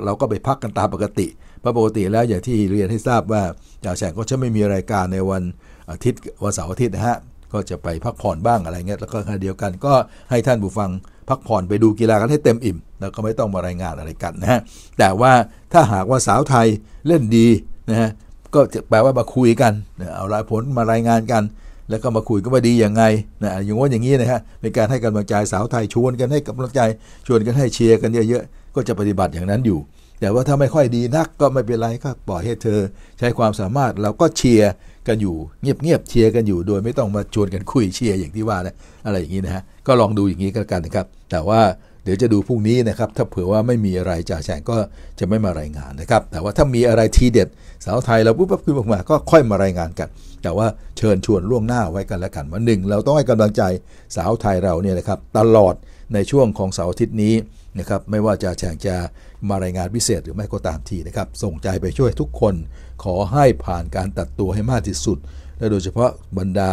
เราก็ไปพักกันตามปกติเพราะปกติแล้วอย่างที่เรียนให้ทราบว่าจากแฉ่งก็จะไม่มีรายการในวันอาทิตย์วันเสาร์อาทิตย์นะฮะก็จะไปพักผ่อนบ้างอะไรเงี้ยแล้วก็ขณะเดียวกันก็ให้ท่านผู้ฟังพักผ่อนไปดูกีฬากันให้เต็มอิ่ม แล้วก็ไม่ต้องมารายงานอะไรกันนะฮะแต่ว่าถ้าหากว่าสาวไทยเล่นดีนะฮะก็แปลว่ามาคุยกัน เอารายผลมารายงานกัน แล้วก็มาคุยก็มาดีอย่างไงนะอย่างว่าอย่างนี้นะฮะเป็นการให้กำลังใจสาวไทยชวนกันให้กำลังใจ ชวนกันให้เชียร์กันเยอะๆก็จะปฏิบัติอย่างนั้นอยู่ แต่ว่าถ้าไม่ค่อยดีนัก ก็ไม่เป็นไรก็ปล่อยให้เธอใช้ความสามารถ เราก็เชียร์กันอยู่เงียบๆเชียร์กันอยู่ โดยไม่ต้องมาชวนกันคุยเชียร์อย่างที่ว่านะอะไรอย่างนี้นะฮะ ก็ลองดูอย่างนี้กันกันนะครับ แต่ว่าดี๋ยวจะดูพรุ่งนี้นะครับถ้าเผื่อว่าไม่มีอะไรจ่าแฉงก็จะไม่มารายงานนะครับแต่ว่าถ้ามีอะไรทีเด็ด สาวไทยเราปุ๊บปั๊บขึ้นมา ก็ค่อยมารายงานกัน แต่ว่าเชิญชวนล่วงหน้าไว้กันแล้วกันว่าหนึ่งเราต้องให้กำลังใจสาวไทยเราเนี่ยนะครับตลอดในช่วงของเสาร์อาทิตย์นี้นะครับไม่ว่าจะแฉงจะมารายงานพิเศษหรือไม่ก็ตามทีนะครับ ส่งใจไปช่วยทุกคนขอให้ผ่านการตัดตัวให้มากที่สุดและโดยเฉพาะบรรดา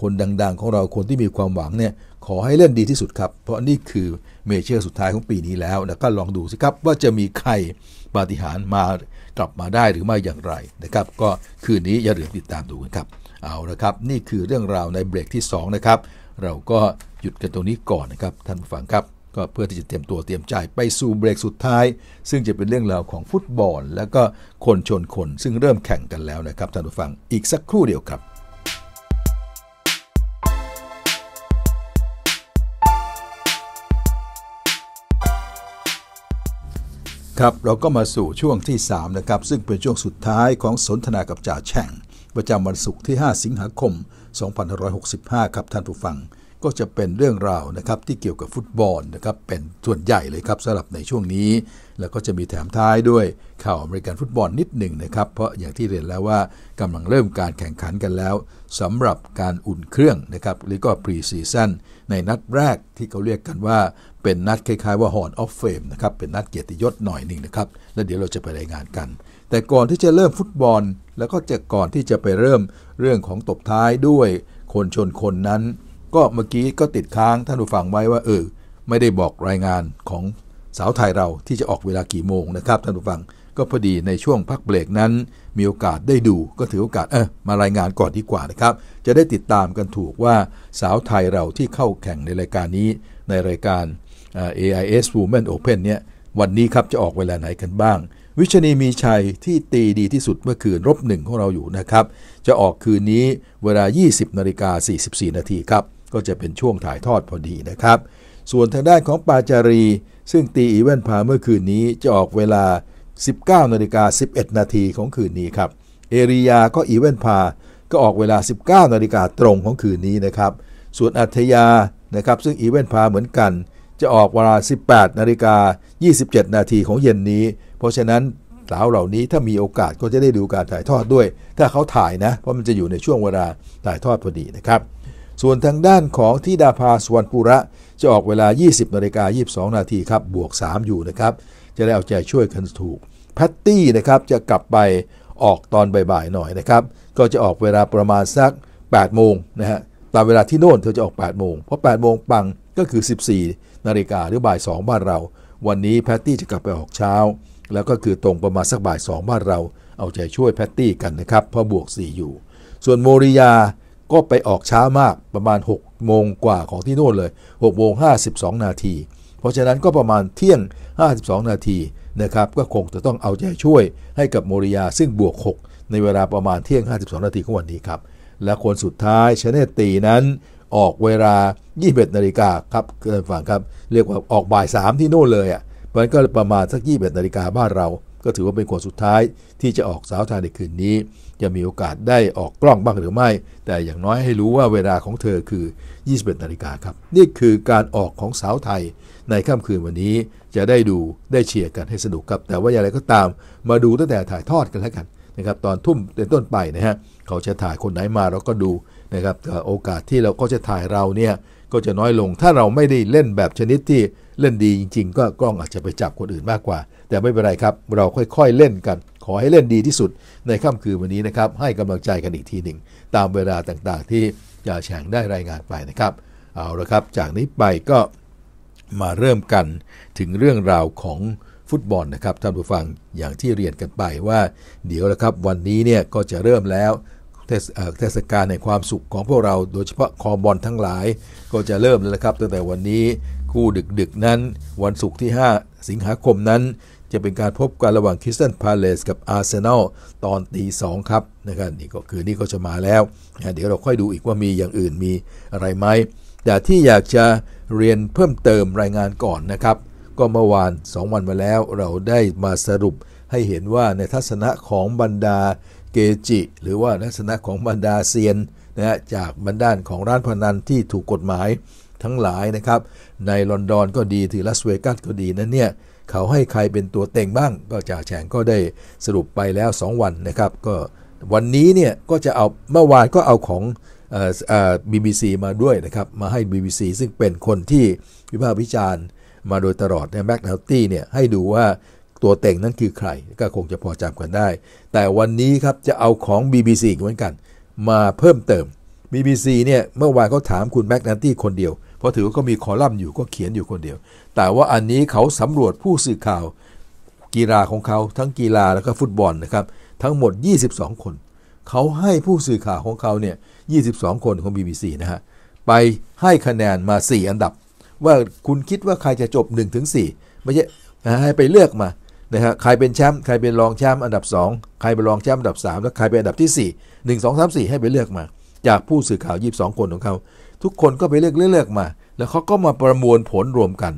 คนดังๆ ของเราคนที่มีความหวังเนี่ยขอให้เล่นดีที่สุดครับเพราะนี่คือเมเจอร์สุดท้ายของปีนี้แล้วนะก็ลองดูสิครับว่าจะมีใครปาฏิหาริย์มากลับมาได้หรือไม่อย่างไรนะครับก็คืนนี้อย่าลืมติดตามดูกันครับเอาละครับ นี่คือเรื่องราวในเบรกที่2นะครับเราก็หยุดกันตรงนี้ก่อนนะครับท่านผู้ฟังครับก็เพื่อที่จะเตรียมตัวเตรียมใจไปสู่เบรกสุดท้าย ซึ่งจะเป็นเรื่องราวของฟุตบอล และก็คนชนคนซึ่งเริ่มแข่งกันแล้วนะครับท่านผู้ฟังอีกสักครู่เดียวครับครับเราก็มาสู่ช่วงที่3นะครับซึ่งเป็นช่วงสุดท้ายของสนทนากับจ่าแช่ง ประจำวันศุกร์ที่ 5 สิงหาคม 2565 ครับ ท่านผู้ฟัง ก็จะเป็นเรื่องราวนะครับที่เกี่ยวกับฟุตบอลนะครับเป็นส่วนใหญ่เลยครับสำหรับในช่วงนี้ แล้วก็จะมีแถมท้ายด้วยข่าวอเมริกันฟุตบอลนิดหนึ่งนะครับ เพราะอย่างที่เรียนแล้วว่ากำลังเริ่มการแข่งขันกันแล้ว สำหรับการอุ่นเครื่องนะครับหรือก็พรีซีซั่นในนัดแรกที่เขาเรียกกันว่าเป็นนัดคล้ายๆว่า Horn of Fame นะครับ เป็นนัดเกียรติยศหน่อยหนึ่งนะครับ แล้วเดี๋ยวเราจะไปรายงานกัน แต่ก่อนที่จะเริ่มฟุตบอล แล้วก็จะก่อนที่จะไปเริ่มเรื่องของตบท้ายด้วยคนชนคนนั้น ก็เมื่อกี้ก็ติดค้างท่านผู้ฟังไว้ว่าเออไม่ได้บอกรายงานของสาวไทยเราที่จะออกเวลากี่โมงนะครับท่านผู้ฟัง ก็พอดีในช่วงพักเบรกนั้น มีโอกาสได้ดูก็ถือโอกาสเออมารายงานก่อนดีกว่านะครับ จะได้ติดตามกันถูกว่าสาวไทยเราที่เข้าแข่งในรายการนี้ในรายการ AIS Women Open เนี่ย วันนี้ครับจะออกเวลาไหนกันบ้าง วิชนีมีชัยที่ตีดีที่สุดเมื่อคืนรบหนึ่งของเราอยู่นะครับ จะออกคืนนี้เวลา 20นาฬิกา44นาทีครับ ก็จะเป็นช่วงถ่ายทอดพอดีนะครับ ส่วนทางด้านของปาจารี ซึ่งตีอีเวนพาเมื่อคืนนี้จะออกเวลา 19นาฬิกา11นาทีของคืนนี้ครับ เอริยาก็อีเวนพา ก็ออกเวลา 19นาฬิกาตรงของคืนนี้นะครับ ส่วนอัธยานะครับซึ่งอีเวนพาเหมือนกันจะออกเวลา 18นาฬิกา27นาทีของเย็นนี้ เพราะฉะนั้นสาวเหล่านี้ถ้ามีโอกาสก็จะได้ดูการถ่ายทอดด้วย ถ้าเขาถ่ายนะ เพราะมันจะอยู่ในช่วงเวลา ถ่ายทอดพอดีนะครับ ส่วนทางด้านของทิดาภาสวรรณปุระ จะออกเวลา 20นาฬิกา22นาทีครับบวก 3 อยู่นะครับ จะได้เอาใจช่วยกันถูกแพตตี้นะครับจะกลับไปออกตอนบ่าย ๆ หน่อยนะครับ ก็จะออกเวลาประมาณสัก 8 โมงนะฮะ ตามเวลาที่โน่นเธอจะออก8โมง เพราะ8โมงปังก็คือ14นาฬิกาหรือบ่ายสองบ้านเรา วันนี้แพตตี้จะกลับไปออกเช้า แล้วก็คือตรงประมาณสักบ่ายสองบ้านเรา เอาใจช่วยแพตตี้กันนะครับเพราะบวก4อยู่ส่วนโมริยาก็ไปออกช้ามากประมาณ6โมงกว่าของที่โน่นเลย6โมง52นาทีเพราะฉะนั้นก็ประมาณเที่ยง 52 นาทีนะครับก็คงจะต้องเอาใจช่วย ให้กับโมริยาซึ่งบวก 6 ในเวลาประมาณเที่ยง 52 นาทีของวันนี้ครับและคนสุดท้ายชเนตตีนั้นออกเวลา 21 นาฬิกาครับเกินฝั่งครับ เรียกว่าออกบ่าย 3 ที่โน่นเลยอ่ะ เพราะนั้นก็ประมาณสัก 21 นาฬิกาบ้านเรา ก็ถือว่าเป็นคนสุดท้ายที่จะออกสาวทางในคืนนี้ จะมีโอกาสได้ออกกล้องบ้างหรือไม่ แต่อย่างน้อยให้รู้ว่าเวลาของเธอคือ 21 นาฬิกาครับ นี่คือการออกของสาวไทย ในค่ำคืนวันนี้ จะได้ดู ได้เชียร์กันให้สนุกครับ แต่ว่าอย่างไรก็ตาม มาดูตั้งแต่ถ่ายทอดกันแล้วกันนะครับ ตอนทุ่มเป็นต้นไปนะฮะ เขาจะถ่ายคนไหนมาเราก็ดูนะครับโอกาสที่เราก็จะถ่ายเราเนี่ยก็จะน้อยลงถ้าเราไม่ได้เล่นแบบชนิดที่เล่นดีจริงๆก็กล้องอาจจะไปจับคนอื่นมากกว่า แต่ไม่เป็นไรครับเราค่อยๆเล่นกัน ขอให้เล่นดีที่สุดในค่ำคืนวันนี้นะครับให้กำลังใจกันอีกทีหนึ่ง ตามเวลาต่างๆที่จะแฉงได้รายงานไปนะครับเอาละครับ จากนี้ไปก็มาเริ่มกันถึงเรื่องราวของฟุตบอลนะครับท่านผู้ฟังอย่างที่เรียนกันไปว่า เดี๋ยวละครับวันนี้เนี่ยก็จะเริ่มแล้วเทศกาลแห่งความสุขของพวกเราโดยเฉพาะคอบอลทั้งหลาย ก็จะเริ่มแล้วนะครับ ตั้งแต่วันนี้ คู่ดึกๆ นั้น วันศุกร์ที่ 5 สิงหาคมนั้น จะเป็นการพบกันระหว่างคริสตันพาเลสกับอาร์เซนอลตอนตีสองครับนะครับนี่ก็คือนี่ก็จะมาแล้ว เดี๋ยวเราค่อยดูอีกว่ามีอย่างอื่นมีอะไรไหม แต่ที่อยากจะเรียนเพิ่มเติมรายงานก่อนนะครับ ก็เมื่อวาน 2 วันมาแล้ว เราได้มาสรุปให้เห็นว่าในทัศนะของบรรดาเกจิ หรือว่าลักษณะของบรรดาเซียนนะฮะจากบรรดาของร้านพนันที่ถูกกฎหมายทั้งหลายนะครับในลอนดอนก็ดีที่ลาสเวกัสก็ดีนั่นเนี่ยเขาให้ใครเป็นตัวเต็งบ้างก็จ่าแฉงก็ได้สรุปไปแล้ว 2 วันนะครับก็วันนี้เนี่ยก็จะเอาเมื่อวานก็เอาของบีบีซีมาด้วยนะครับมาให้ BBC ซึ่งเป็นคนที่วิพากษ์วิจารณ์มาโดยตลอดในแม็กนาลตี้เนี่ยให้ดูว่าตัวเต่งนั้นคือใคร ก็คงจะพอจำกันได้ แต่วันนี้ครับ จะเอาของ BBC เหมือนกัน มาเพิ่มเติม BBC เนี่ยเมื่อวานเขาถามคุณแม็กนันตี้คนเดียว เพราะถือว่าก็มีคอลัมน์อยู่ก็เขียนอยู่คนเดียว แต่ว่าอันนี้เขาสำรวจผู้สื่อข่าว กีฬาของเขาทั้งกีฬาแล้วก็ฟุตบอลนะครับ ทั้งหมด 22 คน เขาให้ผู้สื่อข่าวของเขาเนี่ย22 คนของ BBC นะฮะไปให้คะแนนมา 4 อันดับ ว่าคุณคิดว่าใครจะจบ1-4ไม่ใช่ให้ไปเลือกมานะฮะใครเป็นแชมป์ใครเป็นรองแชมป์อันดับ 2 ใครเป็นรองแชมป์อันดับ 3 แล้วใครเป็นอันดับที่4 1 2 3 4 ให้ไปเลือกมา จากผู้สื่อข่าว 22 คนของเขาทุกคนก็ไปเลือกเลือกมา แล้วเขาก็มาประมวลผลรวมกัน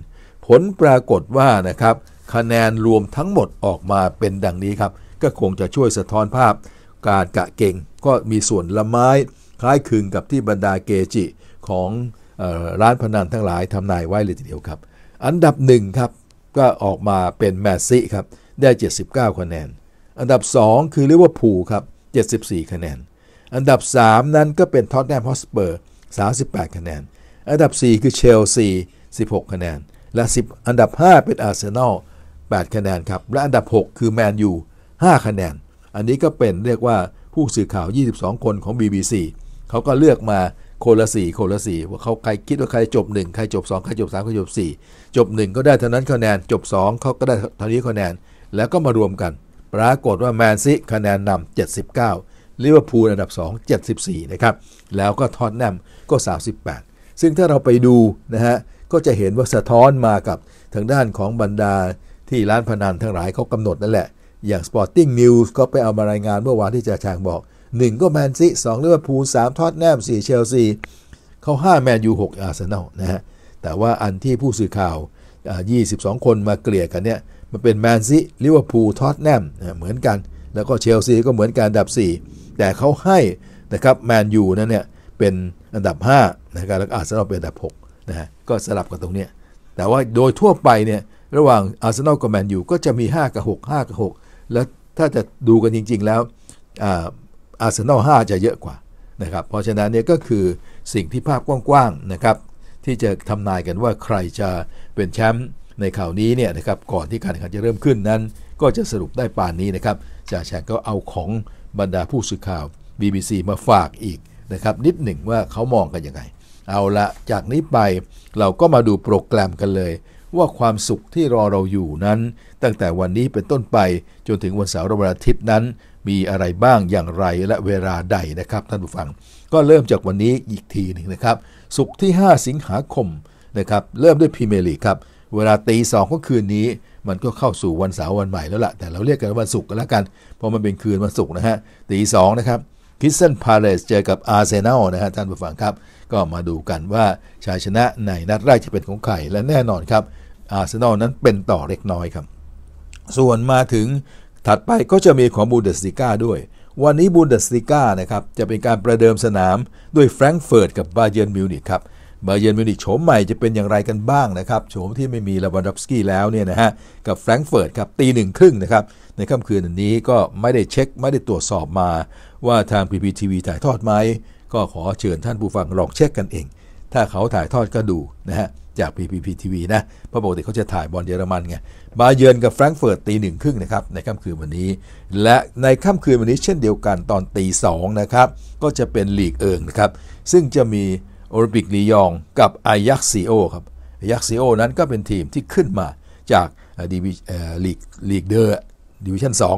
ผลปรากฏว่านะครับ คะแนนรวมทั้งหมดออกมาเป็นดังนี้ครับก็คงจะช่วยสะท้อนภาพ การกะเก่งก็มีส่วนละไม้คล้ายคลึงกับที่บรรดาเกจิของร้านพนันทั้งหลายทำนายไว้เลยทีเดียวครับ อันดับหนึ่งครับก็ออกมาเป็นแมสซี่ครับ ได้ 79 คะแนน อันดับ 2 คือลิเวอร์พูลครับ 74 คะแนน อันดับ 3 นั้นก็เป็นท็อตแนมฮอสเปอร์ 38 คะแนน อันดับ 4 คือเชลซี 16 คะแนน และ 10 อันดับ 5 เป็นอาร์เซนอล 8 คะแนนครับ และอันดับ 6 คือแมนยู 5 คะแนน อันนี้ก็เป็นเรียกว่าผู้สื่อข่าว 22 คนของ BBC เขาก็เลือกมาคนละสี่คนละสี่ว่าเขาใครคิดว่าใครจบ 1 ใครจบ 2 ใครจบ3ใครจบ 4 จบ 1 ก็ได้เท่านั้นคะแนนจบ 2เขาก็ได้เท่านี้คะแนน แล้วก็มารวมกัน ปรากฏว่าแมนซิคะแนนนำ79ลิเวอร์พูลอันดับ 2 74นะครับแล้วก็ทอตแนมก็ 38 ซึ่งถ้าเราไปดูนะฮะ ก็จะเห็นว่าสะท้อนมากับทางด้านของบรรดาที่ร้านพนันทั้งหลายเขากำหนดนั่นแหละ อย่าง Sporting News ก็ไปเอามารายงานเมื่อวานที่จะชางบอกหนึ่งก็แมนซิสองเวอาพูลมทอตแนมสี่เชลซีเขาห้าแมนยูหกอาร์เซนอลนะฮะ แต่ว่าอันที่ผู้สื่อข่าวยี่สสิบองคนมาเกลี่ยกันเนี่ย มันเป็นแมนซิลิเวอร์พูลทอตแนมเหมือนกัน แล้วก็เชลซีก็เหมือนกันดับดับ 4 แต่เขาให้ นะครับแมนยูนั่นเนี่ยเป็นอันดับ5นะครับแล้วอาร์เซนอลเป็นอันดับ6นะฮะก็สลับกันตรงเนี้ยแต่ว่าโดยทั่วไปเนี่ยระหว่างอาร์เซนอลกับแมนยูก็จะมี 5 กับ 6 5 กับ 6 แล้วถ้าจะดูกันจริงๆ แล้วอาร์เซนอล5จะเยอะกว่านะครับเพราะฉะนั้นเนี่ยก็คือสิ่งที่ภาพกว้างๆนะครับที่จะทำนายกันว่าใครจะเป็นแชมป์ในข่าวนี้เนี่ยนะครับก่อนที่การแข่งขันจะเริ่มขึ้นนั้น ก็จะสรุปได้ป่านนี้นะครับจ่าแชงก็เอาของบรรดาผู้สื่อข่าว BBC มาฝากอีกนะครับ นิดหนึ่งว่าเขามองกันยังไง เอาละจากนี้ไปเราก็มาดูโปรแกรมกันเลย ว่าความสุขที่รอเราอยู่นั้น ตั้งแต่วันนี้เป็นต้นไปจนถึงวันเสาร์และวันอาทิตย์นั้นมีอะไรบ้างอย่างไรและเวลาใดนะครับท่านผู้ฟัง ก็เริ่มจากวันนี้อีกทีหนึ่งนะครับศุกร์ที่ 5 สิงหาคมนะครับเริ่มด้วยพรีเมียร์ลีกครับ เวลาตีสองก็คืนนี้ มันก็เข้าสู่วันเสาร์วันใหม่แล้วละ่ะ แต่เราเรียกกันวันศุกร์ก็แล้วกัน เพราะมันเป็นคืนวันศุกร์นะฮะตีสองนะครับคิสเซนพาเลสเจอกับอาร์เซนอลนะฮะท่านผู้ฟังครับก็มาดูกันว่าชายชนะในนัดแรกจะเป็นของใครและแน่นอนครับอาร์เซนอลนั้นเป็นต่อเล็กน้อยครับ ส่วนมาถึงถัดไปก็จะมีของบูเดสติก้าด้วย วันนี้บูเดสติก้านะครับจะเป็นการประเดิมสนามด้วยแฟรงก์เฟิร์ตกับบาเยิร์นมิวนิกครับบาเยิร์นมิวนิกโฉมใหม่จะเป็นอย่างไรกันบ้างนะครับโฉมที่ไม่มีลาวานดอฟสกี้แล้วเนี่ยนะฮะกับแฟรงก์เฟิร์ตครับตีหนึ่งครึ่งนะครับในค่ำคืนนี้ก็ไม่ได้เช็คไม่ได้ตรวจสอบมา ว่าทาง PPTV ถ่ายทอดไหม ก็ขอเชิญท่านผู้ฟังลองเช็คกันเอง ถ้าเขาถ่ายทอดก็ดูนะฮะจาก PPPTV นะเพราะปกติเขาจะถ่ายบอลเยอรมันไง บาเยือนกับแฟรงก์เฟิร์ตตีหนึ่งครึ่งนะครับ ในค่ำคืนวันนี้ และในค่ำคืนวันนี้เช่นเดียวกันตอนตีสองนะครับ ก็จะเป็นลีกเอิงนะครับ ซึ่งจะมีโอลิมปิกลียองกับอายักซีโอครับอายักซีโอนั้นก็เป็นทีมที่ขึ้นมาจากดีวิลีกลีกเดอร์ดิวิชั่นสอง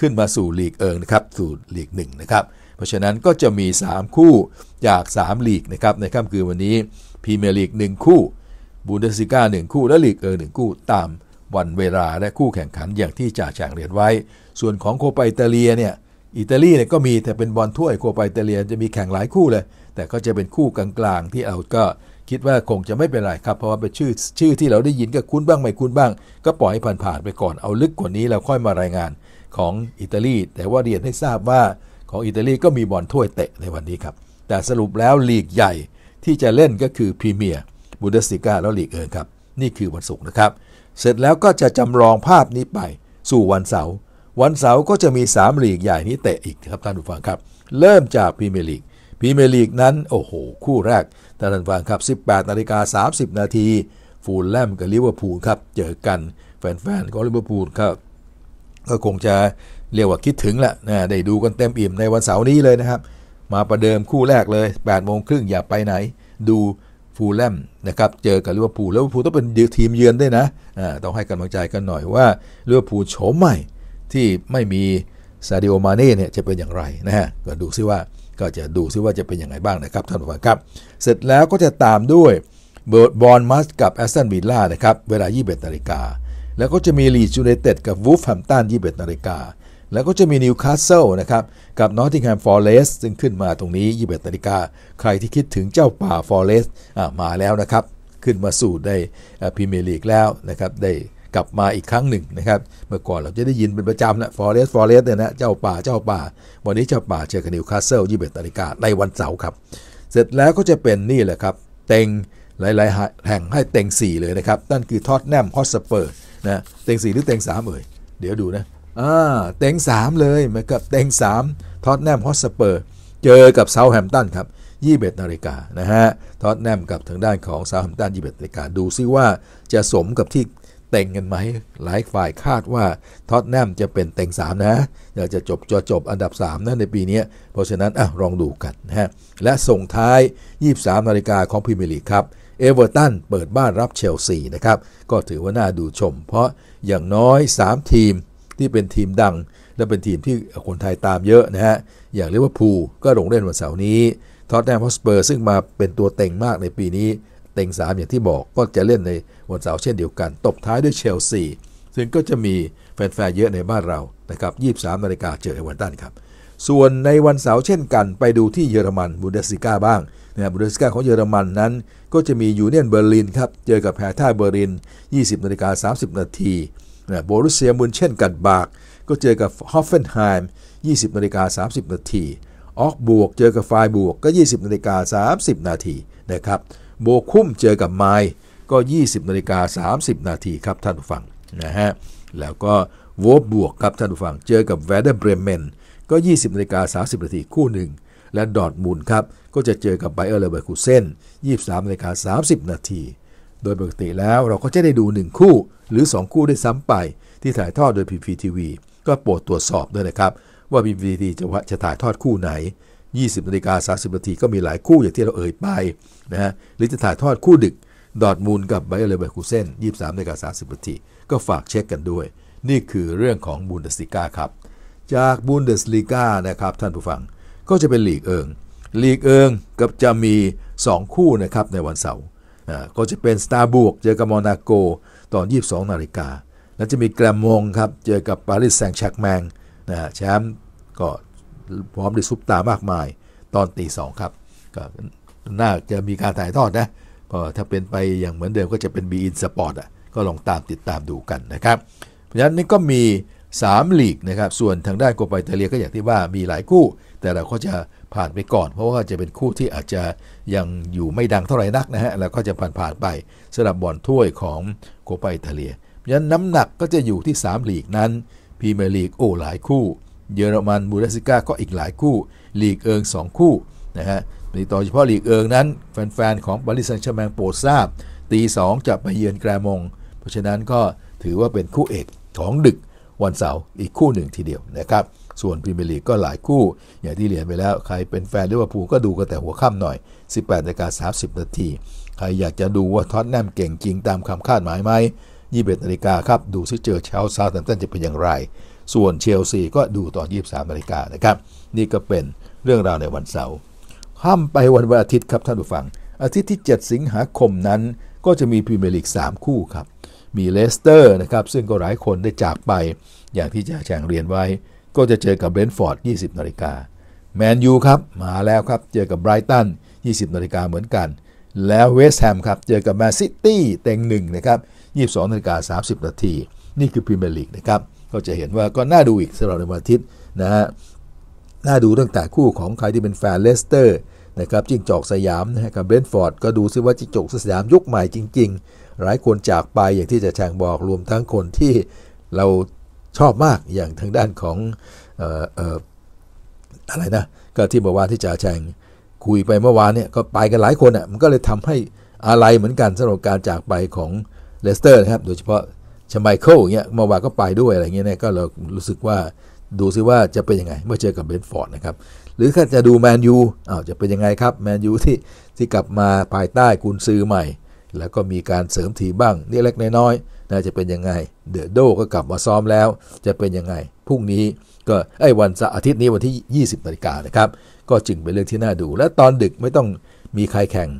ขึ้นมาสู่ลีกเอิงนะครับ สู่ลีกหนะครับ เพราะฉะนั้นก็จะมี 3 คู่จาก3ลีกนะครับในค่ำคืนวันนี้พรีเมียร์ลีก1คู่บูนเดสซิก้าหนึ่งคู่และลีกเออหนึ่งคู่ ตามวันเวลาและคู่แข่งขันอย่างที่จ่าแฉงเรียนไว้ ส่วนของโคปาอิตาเลียเนี่ยอิตาลีเนี่ยก็มีแต่เป็นบอลถ้วยโคปาอิตาเลียจะมีแข่งหลายคู่เลย แต่ก็จะเป็นคู่กลาง ๆที่เอาก็คิดว่าคงจะไม่เป็นไรครับเพราะว่าเป็นชื่อชื่อที่เราได้ยินก็คุ้นบ้าง ไม่คุ้นบ้าง ก็ปล่อยผ่านๆไปก่อนเอาลึกกว่านี้เราค่อยมารายงานของอิตาลี แต่ว่าเรียนให้ทราบว่าของอิตาลีก็มีบอลถ้วยเตะในวันนี้ครับแต่สรุปแล้วลีกใหญ่ที่จะเล่นก็คือพรีเมียร์บูเดสติก้าแล้วลีกเอินครับ นี่คือวันศุกร์นะครับ เสร็จแล้วก็จะจำลองภาพนี้ไปสู่วันเสาร์วันเสาร์ก็จะมี3ลีกใหญ่นี้เตะอีกครับท่านผู้ฟังครับเริ่มจากพรีเมียร์ลีกพรีเมียร์ลีกนั้น โอ้โห คู่แรกท่านผู้ฟังครับ 18นาฬิกา30นาที ฟูลแลมกับลิเวอร์พูลครับ เจอกันแฟนๆของลิเวอร์พูลครับ ก็คงจะเรียกว่าคิดถึงแหละนะได้ดูกันเต็มอิ่มในวันเสาร์นี้เลยนะครับ มาประเดิมคู่แรกเลย8โมงครึ่งอย่าไปไหนดูฟูลแลมนะครับเจอกับลิเวอร์พูลลิเวอร์พูลต้องเป็นทีมเยือนด้วยนะต้องให้กำลังใจกันหน่อยว่าลิเวอร์พูลโฉมใหม่ที่ไม่มีซาดิโอมาเน่เนี่ยจะเป็นอย่างไรนะฮะก็ดูซิว่าก็จะดูซิว่าจะเป็นอย่างไรบ้างนะครับท่านผู้ฟังครับเสร็จแล้วก็จะตามด้วยเบิร์ดบอลมัสกับแอสตันวิลล่านะครับ เวลา21นาฬิกา แล้วก็จะมีลีดจูเนเต็ดกับวูฟแฮมตัน 21นาฬิกาแล้วก็จะมีนิวคาสเซิลนะครับกับนอตติงแฮมฟอร์เรสซึ่งขึ้นมาตรงนี้21นาฬิกาใครที่คิดถึงเจ้าป่าฟอร์เรสมาแล้วนะครับ ขึ้นมาสู่ได้พรีเมียร์ลีกแล้วนะครับได้กลับมาอีกครั้งหนึ่งนะครับเมื่อก่อนเราจะได้ยินเป็นประจำนะฟอเรสต์ฟอเรสต์เนี่ยนะ เจ้าป่าเจ้าป่า วันนี้เจ้าป่าเจอกับนิวคาสเซิลยี่สิบนาฬิกาในวันเสาร์ครับเสร็จแล้วก็จะเป็นนี่แหละครับเต็งหลายๆแห่งให้เต็ง4 เลยนะครับนั่นคือทอตแนมฮอตสเปอร์นะเต็ง4 หรือเต็ง3เอ่ยเดี๋ยวดูนะเต็ง3 เลยเหมือนกับเต็ง3ทอตแนมฮอสเปอร์เจอกับเซาแฮมตันครับยี่เบตนาฬิกานะฮะทอตแนมกับทางด้านของเซาแฮมตันยี่เบตนาฬิกาดูซิว่าจะสมกับที่เต็งกันไหมหลายฝ่ายคาดว่าท็อตแนมจะเป็นเต็ง3นะอยากจะจบจะจบอันดับ 3นะในปีนี้เพราะฉะนั้นอ่ะลองดูกันนะฮะ และส่งท้าย 23 นาฬิกาของพรีเมียร์ลีกครับเอเวอร์ตันเปิดบ้านรับเชลซีนะครับก็ถือว่าน่าดูชม เพราะอย่างน้อย 3 ทีมที่เป็นทีมดังและเป็นทีมที่คนไทยตามเยอะนะฮะ อย่างเรียกว่าพูก็ลงเล่นวันเสาร์นี้ ทอตแนมฮอสเปอร์ซึ่งมาเป็นตัวเต็งมากในปีนี้ เต็ง3 อย่างที่บอกก็จะเล่นในวันเสาร์เช่นเดียวกัน ตบท้ายด้วยเชลซีซึ่งก็จะมีแฟนๆเยอะในบ้านเรา นะครับ 23นาฬิกาเจอเอเวนตันครับ ส่วนในวันเสาร์เช่นกันไปดูที่เยอรมันบูเดสิก้าบ้างนะบูเดสก้าของเยอรมันนั้น ก็จะมียูเนียนเบอร์ลินครับ เจอกับแพรท่าเบอร์ลิน 20นาฬิกา30นาทีโบรุเซียมุนเช่นกันบาก ก็เจอกับฮอฟเฟนไฮม์20นาฬิกา30นาทีออกบวกเจอกับไฟบวกก็ 20นาฬิกา30นาทีนะครับโบคุ้มเจอกับไมก็ 20นาฬิกา30นาทีครับท่านผู้ฟังนะฮะแล้วก็โวบบวกครับท่านผู้ฟังเจอกับแวเดอร์เบรเมนก็ 20นาฬิกา30นาทีคู่หนึ่งและดอทมุนครับก็จะเจอกับไบเออร์เลเวอร์คูเซ่น23นาฬิกา30นาทีโดยปกติแล้วเราก็จะได้ดู 1 คู่หรือ 2 คู่ได้ซ้ำไปที่ถ่ายทอดโดย PPTV ก็โปรดตรวจสอบด้วยนะครับว่า PPTV จะจะถ่ายทอดคู่ไหน 20นาฬิกา30นาทีก็มีหลายคู่อย่างที่เราเอ่ยไปนะฮะหรือจะถ่ายทอดคู่ดึก ดอทมูลกับไบเอเลเบอร์คูเซน23นาฬิกา30นาทีก็ฝากเช็คกันด้วย นี่คือเรื่องของบูนเดสลิกาครับ จากบูนเดสลิกานะครับท่านผู้ฟังก็จะเป็นลีกเอิงลีกเอิงกับจะมี2 คู่นะครับในวันเสาร์ก็จะเป็นสตาร์บุกเจอกับมอนาโก ตอน 22 นาฬิกา แล้วจะมีแกรมมงครับเจอกับปารีสแซงต์แชกแมงนะแชมป์ก็พร้อมด้วยซุปตามากมายตอนตีสองครับก็น่าจะมีการถ่ายทอดนะก็ถ้าเป็นไปอย่างเหมือนเดิมก็จะเป็นบีอินสปอร์ตอ่ะก็ลองตามติดตามดูกันนะครับ เพราะฉะนั้นนี่ก็มี3ลีกนะครับส่วนทางด้านโกวไปเตเลียก็อย่างที่ว่ามีหลายคู่ แต่เราก็จะผ่านไปก่อน เพราะว่าจะเป็นคู่ที่อาจจะยังอยู่ไม่ดังเท่าไหร่นักนะฮะแล้วก็จะผ่านผ่านไปสำหรับบอลถ้วยของโคปาอิตาเลียเพราะฉะนั้นน้ำหนักก็จะอยู่ที่3ลีกนั้นพรีเมียร์ลีกโอ้หลายคู่เยอรมันบูเดสก้าก็อีกหลายคู่ลีกเอิง 2 คู่นะฮะโดยเฉพาะลีกเอิงนั้นแฟนๆของบริสันชแมงโปรดทราบตี2จะไปเยือนแกรมงเพราะฉะนั้นก็ถือว่าเป็นคู่เอกของดึกวันเสาร์อีกคู่หนึ่งทีเดียวนะครับส่วนพรีเมียร์ลีกก็หลายคู่ อย่างที่เรียนไปแล้ว ใครเป็นแฟนลิเวอร์พูลก็ดูกันแต่หัวค่ำหน่อย 18นาฬิกา30นาที ใครอยากจะดูว่าท็อตแนมเก่งจริงตามคำคาดหมายไหม21นาฬิกาครับ ดูซิเจอเชลซาแตันจะเป็นอย่างไร ส่วนเชลซีก็ดูตอน23นาฬิกานะครับ นี่ก็เป็นเรื่องราวในวันเสาร์ข้ามไปวันวันอาทิตย์ครับท่านผู้ฟัง อาทิตย์ที่ 7 สิงหาคมนั้น ก็จะมีพรีเมียร์ลีก3คู่ครับ มีเลสเตอร์นะครับซึ่งก็หลายคนได้จากไป อย่างที่จะแจ้งเรียนไว้ก็จะเจอกับเบรนท์ฟอร์ด 20 นาฬิกาแมนยูครับมาแล้วครับ เจอกับไบรตัน 20 นาฬิกาเหมือนกัน แล้วเวสต์แฮมครับเจอกับแมนซิตี้เต็งหนึ่งนะครับ 22นาฬิกา30 นาทีนี่คือพรีเมียร์ลีกนะครับ ก็จะเห็นว่าก็น่าดูอีกสำหรับในวันอาทิตย์นะฮะน่าดูตั้งแต่คู่ของใครที่เป็นแฟนเลสเตอร์นะครับจิงจอกสยามนะฮะกับเบรนท์ฟอร์ดก็ดูซิว่าจิงจอกสยามยุคใหม่จริงๆ หลายคนจากไปอย่างที่จะแชงบอกรวมทั้งคนที่เราชอบมากอย่างทางด้านของอะไรนะก็ที่บอกว่าที่จ่าแจงคุยไปเมื่อวานเนี่ยก็ไปกันหลายคนอ่ะมันก็เลยทำให้อะไรเหมือนกันสำหรับการจากไปของเลสเตอร์นะครับโดยเฉพาะชไมเคิลเงี้ยเมื่อวานก็ไปด้วยอะไรเงี้ยเนี่ยก็เรารู้สึกว่าดูซิว่าจะเป็นยังไงเมื่อเจอกับเบนฟอร์ดนะครับ หรือถ้าจะดูแมนยูอ้าวจะเป็นยังไงครับ แมนยูที่ที่กลับมาภายใต้กุนซือใหม่ แล้วก็มีการเสริมทีบ้างนเล็กน้อยนาจะเป็นยังไง เดอะโดก็กลับมาซ้อมแล้ว จะเป็นยังไง พรุ่งนี้ก็ไอ้วันอาทิตย์นี้วันที่ 20นาฬิกานะครับ ก็จึงเป็นเรื่องที่น่าดู และตอนดึกไม่ต้องมีใครแข่ง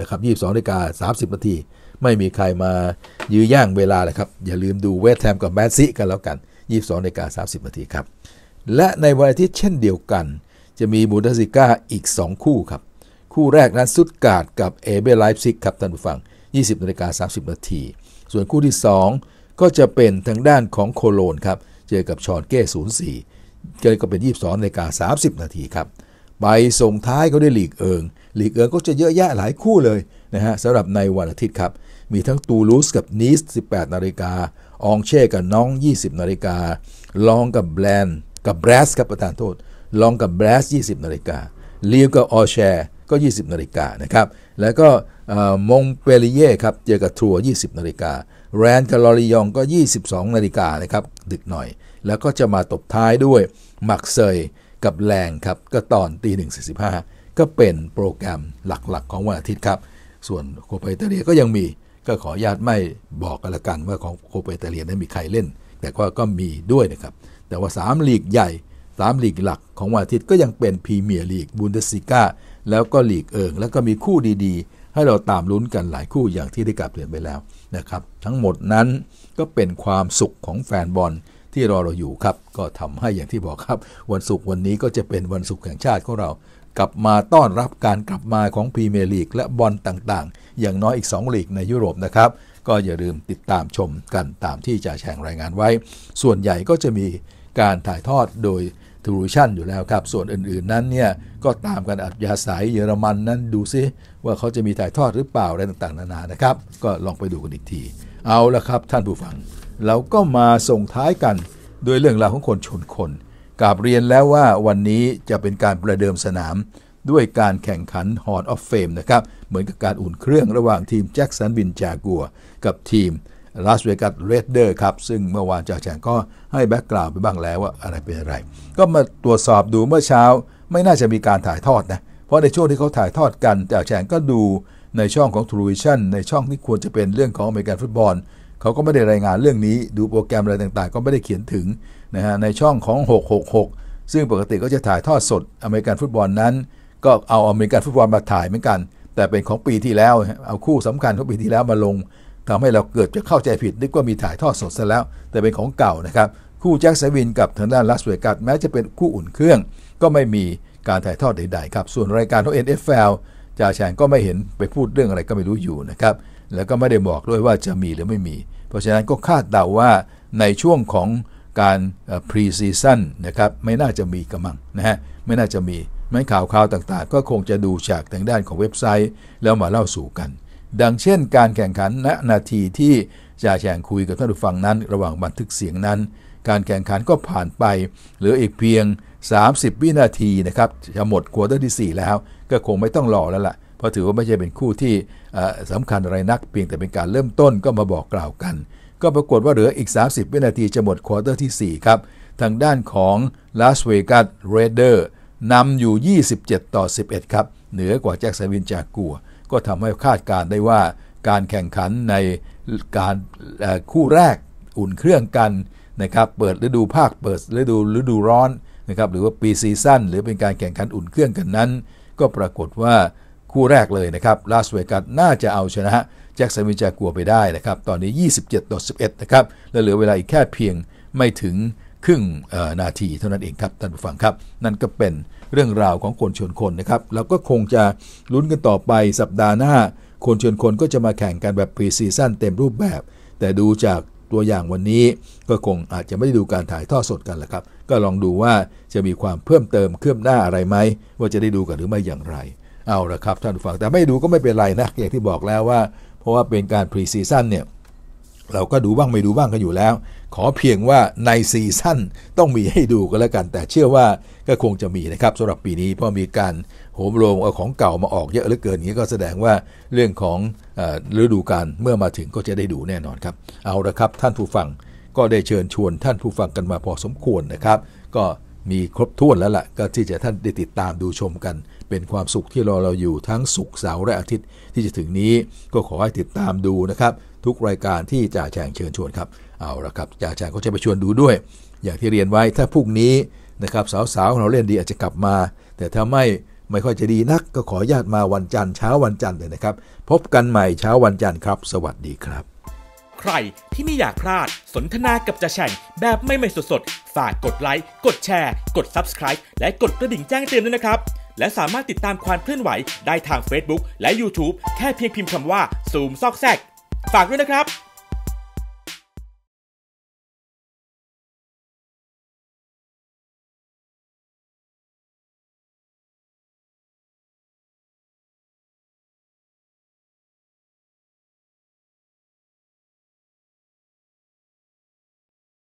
นะครับยีองนาฬิกา30นาที ไม่มีใครมายื้อย่างเวลาเลยครับ อย่าลืมดูเวทแทมกับแมนซิกันแล้วกัน 22นาฬิกา30นาทีครับ และในวันอาทิตย์เช่นเดียวกัน จะมีบูตดสซิก้าอีก 2 คู่ครับคู่แรกนั้นซุดการ์ดกับเอเบไลฟ์ซิกครับท่านผู้ฟัง 20นาฬิกาสานาทีส่วนคู่ที่ 2ก็จะเป็นทางด้านของโคโลนครับ เจอกับชอนเก้ศูนย์สี่ก็เป็น 22ในกา 30 นาทีครับไปส่งท้ายก็ได้หลีกเอิง หลีกเอิงก็จะเยอะแยะหลายคู่เลยนะฮะสำหรับในวันอาทิตย์ครับ มีทั้งตูลูสกับนีส18 นาฬิกาอองเช่กับน้อง 20 นาฬิกา ลองกับแบรนกับแบรสครับประธานโทษ ลองกับแบรส20 นาฬิกาเลียวกับออแชก็ 20 นาฬิกานะครับ แล้วก็มงเปรีเย่ครับ เจอกับทัวร์20นาฬิกา แรนกับลอรียองก็ 22นาฬิกานะครับ ดึกหน่อย แล้วก็จะมาตบท้ายด้วยมักเซยกับแรงครับ ก็ตอนตีหนึ่งสีก็เป็นโปรแกรมหลักๆของวันอาทิตย์ครับ ส่วนโคเปเตเรียก็ยังมี ก็ขอญาตไม่บอกกันละกันว่าของโคเปเตเรียนั้นมีใครเล่น แต่ว่าก็มีด้วยนะครับ แต่ว่า 3 ลีกใหญ่ 3 ลีกหลักของวันอาทิตย์ ก็ยังเป็นพรีเมียร์ลีกบูนเดสิก้า แล้วก็ลีกเอิงแล้วก็มีคู่ดี ๆให้เราตามลุ้นกันหลายคู่อย่างที่ได้กลับเรียนไปแล้วนะครับทั้งหมดนั้นก็เป็นความสุขของแฟนบอลที่รอเราอยู่ครับก็ทำให้อย่างที่บอกครับ วันศุกร์วันนี้ก็จะเป็นวันศุกร์แห่งชาติของเรากลับมาต้อนรับการกลับมาของพรีเมียร์ลีกและบอลต่างๆ อย่างน้อยอีก 2 ลีกในยุโรปนะครับก็อย่าลืมติดตามชมกันตามที่จะแแรงรายงานไว้ ส่วนใหญ่ก็จะมีการถ่ายทอดโดยทูรูชันอยู่แล้วครับส่วนอื่นๆนั้นเนี่ยก็ตามกันอัจยาิัยเยอรมันนั้นดูซิว่าเขาจะมีถ่ายทอดหรือเปล่าอะไรต่างๆ นานานะครับ ก็ลองไปดูกันอีกที เอาละครับท่านผู้ฟัง เราก็มาส่งท้ายกัน ด้วยเรื่องราวของคนชนคนกาบเรียนแล้วว่าวันนี้จะเป็นการประเดิมสนาม ด้วยการแข่งขันอร์ดออฟเฟมนะครับ เหมือนกับการอุ่นเครื่องระหว่างทีมแจ็คสันบินจากัวกับทีมลาสเวกัสเรดเดอร์ครับซึ่งเมื่อวานจ่าแฉงก็ให้แบ็กกราวด์ไปบ้างแล้วว่าอะไรเป็นอะไร ก็มาตรวจสอบดูเมื่อเช้า ไม่น่าจะมีการถ่ายทอดนะเพราะในช่วงที่เขาถ่ายทอดกันจ่าแฉงก็ดูในช่องของทรูวิชั่นในช่องที่ควรจะเป็นเรื่องของอเมริกันฟุตบอล เขาก็ไม่ได้รายงานเรื่องนี้ ดูโปรแกรมอะไรต่างๆ ก็ไม่ได้เขียนถึงนะฮะในช่องของ 666 ซึ่งปกติก็จะถ่ายทอดสดอเมริกันฟุตบอลนั้น ก็เอาอเมริกันฟุตบอลมาถ่ายเหมือนกัน แต่เป็นของปีที่แล้วเอาคู่สำคัญของปีที่แล้วมาลงทำให้เราเกิดจะเข้าใจผิดนึกว่ามีถ่ายทอดสดซะแล้ว แต่เป็นของเก่านะครับ คู่แจ็คสวินกับทางด้านลาสเวกัสแม้จะเป็นคู่อุ่นเครื่อง ก็ไม่มีการถ่ายทอดใดๆครับ ส่วนรายการของ NFL จ่าแฉงก็ไม่เห็นไปพูดเรื่องอะไรก็ไม่รู้อยู่นะครับ แล้วก็ไม่ได้บอกด้วยว่าจะมีหรือไม่มี เพราะฉะนั้นก็คาดเดาว่าในช่วงของการพรีซีซั่นนะครับไม่น่าจะมีกระมังนะฮะไม่น่าจะมีไม่ข่าวๆาวต่างๆ ก็คงจะดูจากทางด้านของเว็บไซต์ แล้วมาเล่าสู่กันดังเช่นการแข่งขัน ณ นาทีที่จ่าแข่งคุยกับท่านผู้ฟังนั้น ระหว่างบันทึกเสียงนั้น การแข่งขันก็ผ่านไปเหลืออีกเพียง 30 วินาทีนะครับ จะหมดควอเตอร์ที่ 4 แล้ว ก็คงไม่ต้องรอแล้วล่ะ เพราะถือว่าไม่ใช่เป็นคู่ที่สำคัญอะไรนัก เพียงแต่เป็นการเริ่มต้นก็มาบอกกล่าวกัน ก็ปรากฏว่าเหลืออีก 30 วินาทีจะหมดควอเตอร์ที่4ครับ ทางด้านของลาสเวกัสเรเดอร์นำอยู่ 27 ต่อ 11ครับ เหนือกว่าแจ็คสันวินจากกัวก็ทำให้คาดการได้ว่าการแข่งขันในการคู่แรกอุ่นเครื่องกันนะครับ เปิดฤดูภาคเปิดฤดูฤดูร้อนนะครับหรือว่าปีซีซั่นหรือเป็นการแข่งขันอุ่นเครื่องกันนั้น ก็ปรากฏว่าคู่แรกเลยนะครับลาสเวกัสน่าจะเอาชนะ แจ็คสันวิจากัวไปได้นะครับ ตอนนี้ 27ต่อ11นะครับและเหลือเวลาอีกแค่เพียงไม่ถึงครึ่งนาทีเท่านั้นเองครับ ท่านผู้ฟังครับ นั่นก็เป็นเรื่องราวของคนชนคนนะครับเราก็คงจะลุ้นกันต่อไปสัปดาห์หน้า คนชนคนก็จะมาแข่งกันแบบพรีซีซั่นเต็มรูปแบบ แต่ดูจากตัวอย่างวันนี้ก็คงอาจจะไม่ได้ดูการถ่ายทอดสดกันแหละครับก็ลองดูว่าจะมีความเพิ่มเติมเคลื่อนหน้าอะไรไหม ว่าจะได้ดูกันหรือไม่อย่างไร เอาละครับ ท่านผู้ฟังแต่ไม่ดูก็ไม่เป็นไรนะอย่างที่บอกแล้วว่า เพราะว่าเป็นการพรีซีซั่นเนี่ยเราก็ดูบ้างไม่ดูบ้างก็อยู่แล้ว ขอเพียงว่าในซีซั่นต้องมีให้ดูก็แล้วกัน แต่เชื่อว่าก็คงจะมีนะครับสำหรับปีนี้เพราะมีการโหมโรงเอาของเก่ามาออกเยอะเหลือเกินนี้ก็แสดงว่าเรื่องของฤดูกาลเมื่อมาถึงก็จะได้ดูแน่นอนครับเอาละครับท่านผู้ฟังก็ได้เชิญชวนท่านผู้ฟังกันมาพอสมควรนะครับ ก็มีครบถ้วนแล้วละ่ะก็ที่จะท่านได้ติดตามดูชมกัน เป็นความสุขที่รอเราอยู่ทั้งสุขเสาร์และอาทิตย์ที่จะถึงนี้ก็ขอให้ติดตามดูนะครับทุกรายการที่จ่าแฉงเชิญชวนครับ เอาละครับจ่าแฉงก็จะไปชวนดูด้วย อย่างที่เรียนไว้ถ้าพรุ่งนี้นะครับสาวๆของเราเล่นดีอาจจะกลับมา แต่ถ้าไม่ไม่ค่อยจะดีนักก็ขอญาตมาวันจันทร์เช้าวันจันทร์เลยนะครับ พบกันใหม่เช้าวันจันทร์ครับ สวัสดีครับ ใครที่ไม่อยากพลาดสนทนากับจ่าแฉ่งแบบไม่ไม่สดๆฝากกดไลค์ กดแชร์ กด Subscribe และกดกระดิ่งแจ้งเตือนด้วยนะครับ และสามารถติดตามความเคลื่อนไหวได้ทาง Facebook และ YouTube แค่เพียงพิมพ์คำว่าซูมซอกแซกฝากด้วยนะครับ